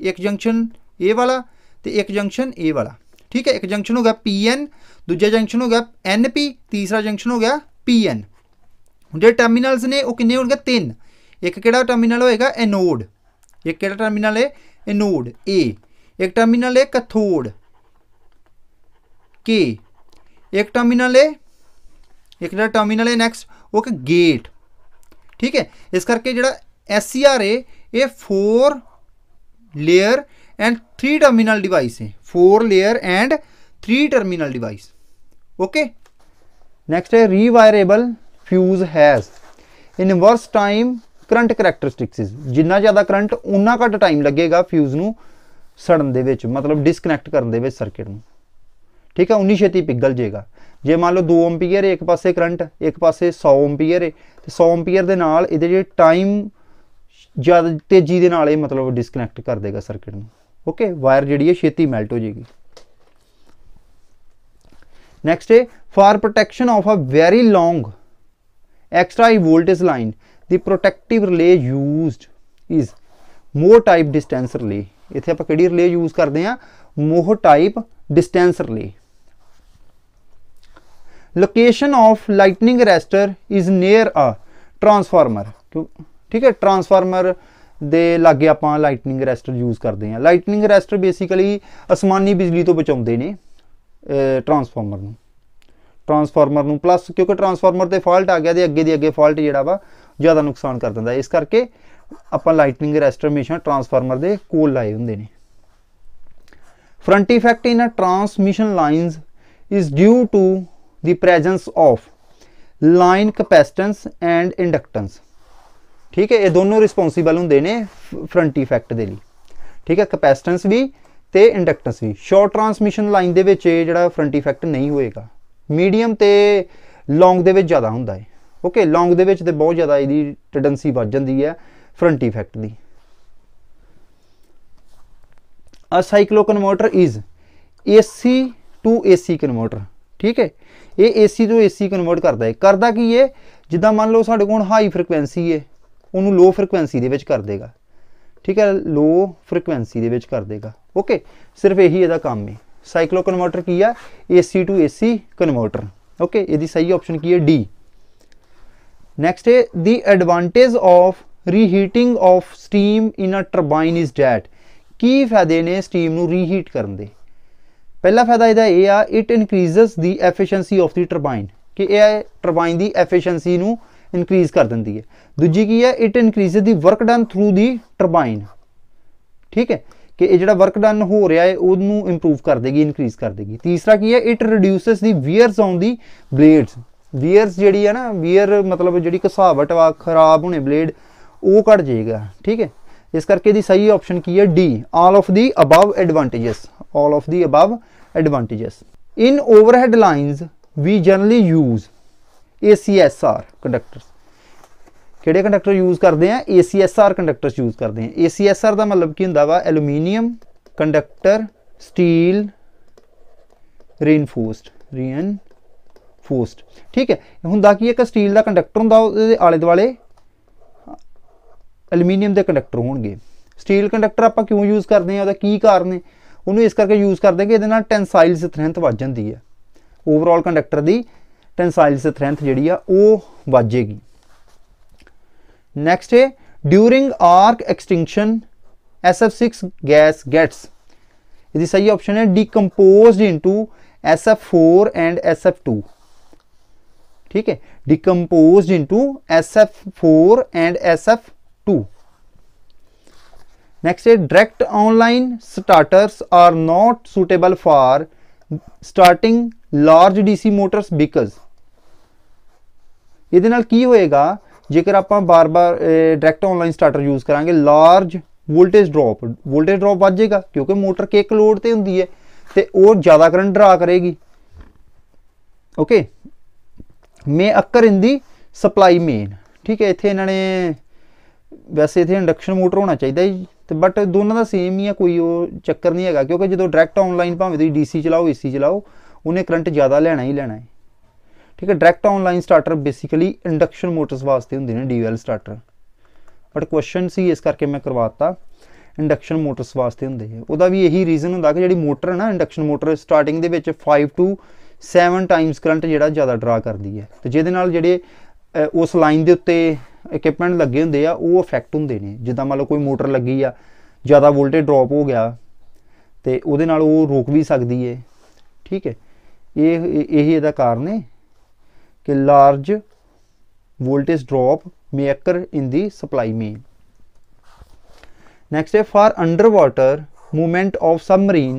ਇੱਕ ਜੰਕਸ਼ਨ ਇਹ ਵਾਲਾ ਤੇ ਇੱਕ ਜੰਕਸ਼ਨ ਇਹ ਵਾਲਾ ਠੀਕ ਹੈ ਇੱਕ ਜੰਕਸ਼ਨ ਹੋ ਗਿਆ PN ਦੂਜਾ ਜੰਕਸ਼ਨ ਹੋ ਗਿਆ NP ਤੀਸਰਾ ਜੰਕਸ਼ਨ ਹੋ ਗਿਆ PN ਜਿਹੜੇ ਟਰਮੀਨਲਸ ਨੇ किन्ने हो गए तीन एक कि टर्मीनल होएगा एनोड एक कि टर्मीनल है एनोड ए एक टर्मीनल है कथोड के एक टर्मीनल है एक जो टर्मिनल है नैक्सट वो एक गेट ठीक है इस करके जोड़ा एस सी आर है ये four layer and three terminal device है four layer and three terminal device okay next है rewirable fuse has inverse time current characteristics ਜਿੰਨਾ ਜ਼ਿਆਦਾ ਕਰੰਟ ਉਨਾ ਘੱਟ ਟਾਈਮ ਲੱਗੇਗਾ ਫਿਊਜ਼ ਨੂੰ ਸੜਨ ਦੇ ਵਿੱਚ ਮਤਲਬ ਡਿਸਕਨੈਕਟ ਕਰਨ ਦੇ ਵਿੱਚ ਸਰਕਟ ਨੂੰ ਠੀਕ ਹੈ ਉਨੀ ਛੇਤੀ ਪਿਗਲ ਜੇਗਾ ਜੇ ਮੰਨ ਲਓ 2 ਐਂਪੀਅਰ ਇੱਕ ਪਾਸੇ ਕਰੰਟ ਇੱਕ ਪਾਸੇ 100 ਐਂਪੀਅਰ ਹੈ ਤੇ 100 ਐਂਪੀਅਰ ਦੇ ਨਾਲ ਇਹਦੇ ਜਿਹੜੇ ਟਾਈਮ ਜ਼ਿਆਦਾ ਤੇਜ਼ੀ ਦੇ ਨਾਲ ਇਹ ਮਤਲਬ ਡਿਸਕਨੈਕਟ ਕਰ ਦੇਗਾ ਸਰਕਟ ਨੂੰ ਓਕੇ ਵਾਇਰ ਜਿਹੜੀ ਹੈ ਛੇਤੀ ਮੈਲਟ ਹੋ ਜੇਗੀ ਨੈਕਸਟ ਹੈ for protection of a very long Extra high voltage line, the protective relay used is more type distance relay ਇੱਥੇ ਆਪਾਂ ਕਿਹੜੀ ਰਿਲੇ ਯੂਜ਼ ਕਰਦੇ ਆ mho type distance relay location of lightning arrester is near a transformer ਠੀਕ ਹੈ transformer ਦੇ ਲਾਗੇ ਆਪਾਂ ਲਾਈਟਨਿੰਗ ਅਰੈਸਟਰ ਯੂਜ਼ ਕਰਦੇ ਆ ਲਾਈਟਨਿੰਗ ਅਰੈਸਟਰ ਬੇਸਿਕਲੀ ਅਸਮਾਨੀ ਬਿਜਲੀ ਤੋਂ ਬਚਾਉਂਦੇ ਨੇ ਟਰਾਂਸਫਾਰਮਰ ਨੂੰ ਟਰਾਂਸਫਾਰਮਰ ਨੂੰ ਪਲੱਸ ਕਿਉਂਕਿ ਟਰਾਂਸਫਾਰਮਰ ਤੇ ਫਾਲਟ ਆ ਗਿਆ ਤੇ ਅੱਗੇ ਦੀ ਅੱਗੇ ਫਾਲਟ ਜਿਹੜਾ ਵਾ ਜ਼ਿਆਦਾ ਨੁਕਸਾਨ ਕਰ ਦਿੰਦਾ ਇਸ ਕਰਕੇ ਆਪਾਂ ਲਾਈਟਨਿੰਗ ਰੈਸਟਰ ਹਮੇਸ਼ਾ ਟਰਾਂਸਫਾਰਮਰ ਦੇ ਕੋਲ ਲਾਏ ਹੁੰਦੇ ਨੇ Ferranti effect in a transmission lines is due to the presence of line capacitance and inductance ਠੀਕ ਹੈ ਇਹ ਦੋਨੋਂ ਰਿਸਪੌਂਸਿਬਲ ਹੁੰਦੇ ਨੇ ਫਰੰਟ ਇਫੈਕਟ ਦੇ ਲਈ ਠੀਕ ਹੈ ਕਪੈਸਿਟੈਂਸ ਵੀ ਤੇ ਇੰਡਕਟੈਂਸ ਵੀ ਸ਼ਾਰਟ ਟਰਾਂਸਮਿਸ਼ਨ ਲਾਈਨ ਦੇ ਵਿੱਚ ਇਹ ਜਿਹੜਾ ਫਰੰਟ ਇਫੈਕਟ ਨਹੀਂ ਹੋਏਗਾ ਮੀਡੀਅਮ ਤੇ ਲੌਂਗ ਦੇ ਵਿੱਚ ਜ਼ਿਆਦਾ ਹੁੰਦਾ ਹੈ ਓਕੇ ਲੌਂਗ ਦੇ ਵਿੱਚ ਤੇ ਬਹੁਤ ਜ਼ਿਆਦਾ ਇਹਦੀ ਟੈਂਡੈਂਸੀ ਵੱਧ ਜਾਂਦੀ ਹੈ ਫਰੰਟ ਇਫੈਕਟ ਦੀ a cycloconverter is AC to AC converter ਠੀਕ ਹੈ ਇਹ ਏਸੀ ਤੋਂ ਏਸੀ ਕਨਵਰਟ ਕਰਦਾ ਹੈ ਕਰਦਾ ਕੀ ਇਹ ਜਿੱਦਾਂ ਮੰਨ ਲਓ ਸਾਡੇ ਕੋਲ ਹਾਈ ਫ੍ਰੀਕੁਐਂਸੀ ਹੈ ਉਹਨੂੰ ਲੋ ਫ੍ਰੀਕੁਐਂਸੀ ਦੇ ਵਿੱਚ ਕਰ ਦੇਗਾ ਠੀਕ ਹੈ ਲੋ ਫ੍ਰੀਕੁਐਂਸੀ ਦੇ ਵਿੱਚ ਕਰ ਦੇਗਾ ਓਕੇ ਸਿਰਫ ਇਹੀ ਇਹਦਾ ਕੰਮ ਹੈ ਸਾਈਕਲੋ ਕਨਵਰਟਰ ਕੀ ਆ AC to AC converter okay ਇਹਦੀ ਸਹੀ ਆਪਸ਼ਨ ਕੀ ਹੈ D ਨੈਕਸਟ ਹੈ the advantage of reheating of steam in a turbine is that ਕੀ ਫਾਇਦੇ ਨੇ ਸਟੀਮ ਨੂੰ ਰੀਹੀਟ ਕਰਨ ਦੇ ਪਹਿਲਾ ਫਾਇਦਾ ਇਹਦਾ ਇਹ ਆ it increases the efficiency of the turbine ਕਿ ਇਹ ਟਰਬਾਈਨ ਦੀ ਐਫੀਸ਼ੀਐਂਸੀ ਨੂੰ ਇਨਕਰੀਜ਼ ਕਰ ਦਿੰਦੀ ਹੈ ਦੂਜੀ ਕੀ ਹੈ it increases the work done through the turbine ਠੀਕ ਹੈ ਕਿ ਇਹ ਜਿਹੜਾ ਵਰਕ ਡਨ ਹੋ ਰਿਹਾ ਹੈ ਉਹਨੂੰ ਇੰਪਰੂਵ ਕਰ ਦੇਗੀ ਇਨਕਰੀਜ਼ ਕਰ ਦੇਗੀ ਤੀਸਰਾ ਕੀ ਹੈ it reduces the wears on the blades wears ਜਿਹੜੀ ਹੈ ਨਾ ਵੀਅਰ ਮਤਲਬ ਜਿਹੜੀ ਕਸਾਵਟ ਵਾ ਖਰਾਬ ਹੋਣੇ ਬਲੇਡ ਉਹ ਘਟ ਜਾਏਗਾ ਠੀਕ ਹੈ ਇਸ ਕਰਕੇ ਦੀ ਸਹੀ ਆਪਸ਼ਨ ਕੀ ਹੈ D all of the above advantages all of the above advantages in overhead lines we generally use ACSR conductors ਕਿਹੜੇ ਕੰਡਕਟਰ ਯੂਜ਼ ਕਰਦੇ ਆ ACSR ਕੰਡਕਟਰਸ ਯੂਜ਼ ਕਰਦੇ ਆ ACSR ਦਾ ਮਤਲਬ ਕੀ ਹੁੰਦਾ ਵਾ aluminium conductor steel reinforced reinforced ਠੀਕ ਹੈ ਹੁੰਦਾ ਕੀ ਇੱਕ ਸਟੀਲ ਦਾ ਕੰਡਕਟਰ ਹੁੰਦਾ ਉਹਦੇ ਆਲੇ ਦੁਆਲੇ ਐਲੂਮੀਨੀਅਮ ਦੇ ਕੰਡਕਟਰ ਹੋਣਗੇ ਸਟੀਲ ਕੰਡਕਟਰ ਆਪਾਂ ਕਿਉਂ ਯੂਜ਼ ਕਰਦੇ ਆ ਉਹਦਾ ਕੀ ਕਾਰਨ ਹੈ ਉਹਨੂੰ ਇਸ ਕਰਕੇ ਯੂਜ਼ ਕਰਦੇ ਕਿ ਇਹਦੇ ਨਾਲ ਟੈਂਸਾਈਲ ਸਟਰੈਂਥ ਵੱਧ ਜਾਂਦੀ ਹੈ ਓਵਰਆਲ ਕੰਡਕਟਰ ਦੀ ਟੈਂਸਾਈਲ ਸਟਰੈਂਥ ਜਿਹੜੀ ਆ ਉਹ ਵੱਜੇਗੀ नेक्स्ट है during arc extinction S F six gas gets यदि सही ऑप्शन है decompose to S F four and S F two ठीक है decompose into S F four and S F two next है direct online starters are not suitable for starting large DC motors because ये ਨਾਲ ਜੇਕਰ ਆਪਾਂ ਬਾਰ-ਬਾਰ direct online starter use ਕਰਾਂਗੇ large voltage drop voltage drop ਵੱਜੇਗਾ ਕਿਉਂਕਿ motor ਕੇ ਇੱਕ ਲੋਡ ਤੇ ਹੁੰਦੀ ਹੈ ਤੇ ਉਹ ਜ਼ਿਆਦਾ ਕਰੰਟ ਡਰਾ ਕਰੇਗੀ okay may occur in the supply main ਠੀਕ ਹੈ ਇੱਥੇ ਇਹਨਾਂ ਨੇ ਵੈਸੇ ਇੱਥੇ ਇੰਡਕਸ਼ਨ ਮੋਟਰ ਹੋਣਾ ਚਾਹੀਦਾ ਜੀ ਤੇ ਬਟ ਦੋਨਾਂ ਦਾ ਸੇਮ ਹੀ ਆ ਕੋਈ ਉਹ ਚੱਕਰ ਨਹੀਂ ਹੈਗਾ ਕਿਉਂਕਿ ਜਦੋਂ ਡਾਇਰੈਕਟ ਆਨਲਾਈਨ ਭਾਵੇਂ ਤੁਸੀਂ ਡੀਸੀ ਚਲਾਓ ਏਸੀ ਚਲਾਓ ਉਹਨੇ ਕਰੰਟ ਜ਼ਿਆਦਾ ਲੈਣਾ ਹੀ ਲੈਣਾ ਹੈ ਠੀਕ ਹੈ direct online starter basically induction motors ਵਾਸਤੇ ਹੁੰਦੇ ਨੇ ਡੀਵੈਲ ਸਟਾਰਟਰ ਬਟ ਕੁਐਸਚਨ ਸੀ ਇਸ ਕਰਕੇ ਮੈਂ ਕਰਵਾਤਾ ਇੰਡਕਸ਼ਨ ਮੋਟਰਸ ਵਾਸਤੇ ਹੁੰਦੇ ਹੈ ਉਹਦਾ ਵੀ ਇਹੀ ਰੀਜ਼ਨ ਹੁੰਦਾ ਕਿ ਜਿਹੜੀ ਮੋਟਰ ਹੈ ਨਾ ਇੰਡਕਸ਼ਨ ਮੋਟਰ ਸਟਾਰਟਿੰਗ ਦੇ ਵਿੱਚ 5 ਟੂ 7 ਟਾਈਮਸ ਕਰੰਟ ਜਿਹੜਾ ਜ਼ਿਆਦਾ ਡਰਾ ਕਰਦੀ ਹੈ ਤੇ ਜਿਹਦੇ ਨਾਲ ਜਿਹੜੇ ਉਸ ਲਾਈਨ ਦੇ ਉੱਤੇ ਇਕਵਿਪਮੈਂਟ ਲੱਗੇ ਹੁੰਦੇ ਆ ਉਹ ਇਫੈਕਟ ਹੁੰਦੇ ਨੇ ਜਿੱਦਾਂ ਮੰਨ ਲਓ ਕੋਈ ਮੋਟਰ ਲੱਗੀ ਆ ਜ਼ਿਆਦਾ ਵੋਲਟੇਜ ਡ੍ਰੌਪ ਹੋ ਗਿਆ ਤੇ ਉਹਦੇ ਨਾਲ ਉਹ ਰੁਕ ਵੀ ਸਕਦੀ ਏ ਠੀਕ ਹੈ ਇਹ ਇਹੀ ਇਹਦਾ ਕਾਰਨ ਹੈ कि large voltage drop may occur in the supply main. Next step for underwater movement of submarine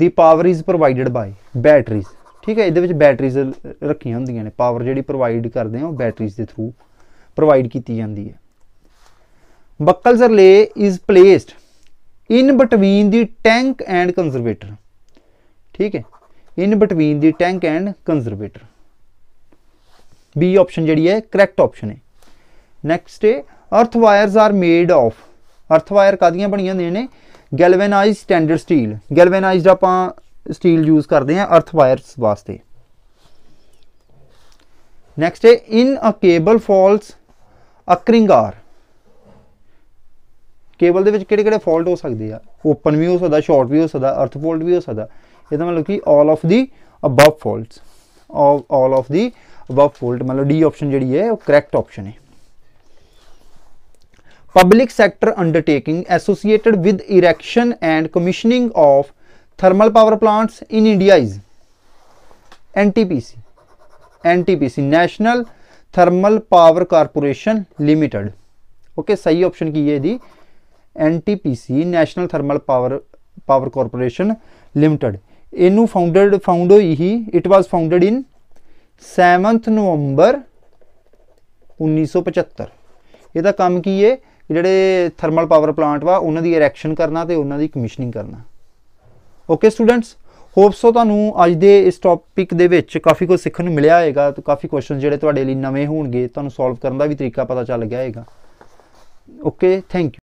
the power is provided by batteries ਠੀਕ ਹੈ ਇਹਦੇ ਵਿੱਚ ਬੈਟਰੀਜ਼ ਰੱਖੀਆਂ ਹੁੰਦੀਆਂ ਨੇ ਪਾਵਰ ਜਿਹੜੀ ਪ੍ਰੋਵਾਈਡ ਕਰਦੇ ਆ ਉਹ ਬੈਟਰੀਜ਼ ਦੇ ਥਰੂ ਪ੍ਰੋਵਾਈਡ ਕੀਤੀ ਜਾਂਦੀ ਹੈ Buchholz relay is placed in between the tank and conservator ਠੀਕ ਹੈ in between the tank and conservator B option ਜਿਹੜੀ ਹੈ ਕਰੈਕਟ ਆਪਸ਼ਨ ਹੈ ਨੈਕਸਟ ਹੈ earth wires are made of earth wire ਕਾਦੀਆਂ ਬਣੀਆਂ ਨੇ ਨੇ ਗੈਲਵਨਾਈਜ਼ਡ ਸਟੈਂਡਰਡ ਸਟੀਲ ਗੈਲਵਨਾਈਜ਼ਡ ਆਪਾਂ ਸਟੀਲ ਯੂਜ਼ ਕਰਦੇ ਆ ਅਰਥ ਵਾਇਰਸ ਵਾਸਤੇ ਨੈਕਸਟ ਹੈ in a cable faults occurring are cable ਦੇ ਵਿੱਚ ਕਿਹੜੇ ਕਿਹੜੇ ਫਾਲਟ ਹੋ ਸਕਦੇ ਆ ਓਪਨ ਵੀ ਹੋ ਸਕਦਾ ਸ਼ਾਰਟ ਵੀ ਹੋ ਸਕਦਾ ਅਰਥ ਫਾਲਟ ਵੀ ਹੋ ਸਕਦਾ इसका तो मतलब कि all of the above fault all of the above fault मतलब डी ऑप्शन जी है करैक्ट ऑप्शन है public sector undertaking associated with erection and commissioning of thermal power plants in India is N N T T P C P C National Thermal Power Corporation Limited okay सही option की है the N T P C National Thermal Power Power Corporation Limited ਇਹਨੂੰ founded found ਹੋਈ ਹੀ it was founded in 7th ਨਵੰਬਰ 1975 ਇਹਦਾ ਕੰਮ ਕੀ ਹੈ ਜਿਹੜੇ ਥਰਮਲ ਪਾਵਰ ਪਲਾਂਟ ਵਾ ਉਹਨਾਂ ਦੀ ਇਰੈਕਸ਼ਨ ਕਰਨਾ ਤੇ ਉਹਨਾਂ ਦੀ ਕਮਿਸ਼ਨਿੰਗ ਕਰਨਾ ਓਕੇ ਸਟੂਡੈਂਟਸ ਹੋਪ ਸੋ ਤੁਹਾਨੂੰ ਅੱਜ ਦੇ ਇਸ ਟੌਪਿਕ ਦੇ ਵਿੱਚ ਕਾਫੀ ਕੁਝ ਸਿੱਖਣ ਨੂੰ ਮਿਲਿਆ ਹੋਏਗਾ ਤੇ ਕਾਫੀ ਕੁਐਸਚਨ ਜਿਹੜੇ ਤੁਹਾਡੇ ਲਈ ਨਵੇਂ ਹੋਣਗੇ ਤੁਹਾਨੂੰ ਸੋਲਵ ਕਰਨ ਦਾ ਵੀ ਤਰੀਕਾ ਪਤਾ ਚੱਲ ਗਿਆ ਹੋਏਗਾ ਓਕੇ ਥੈਂਕ ਯੂ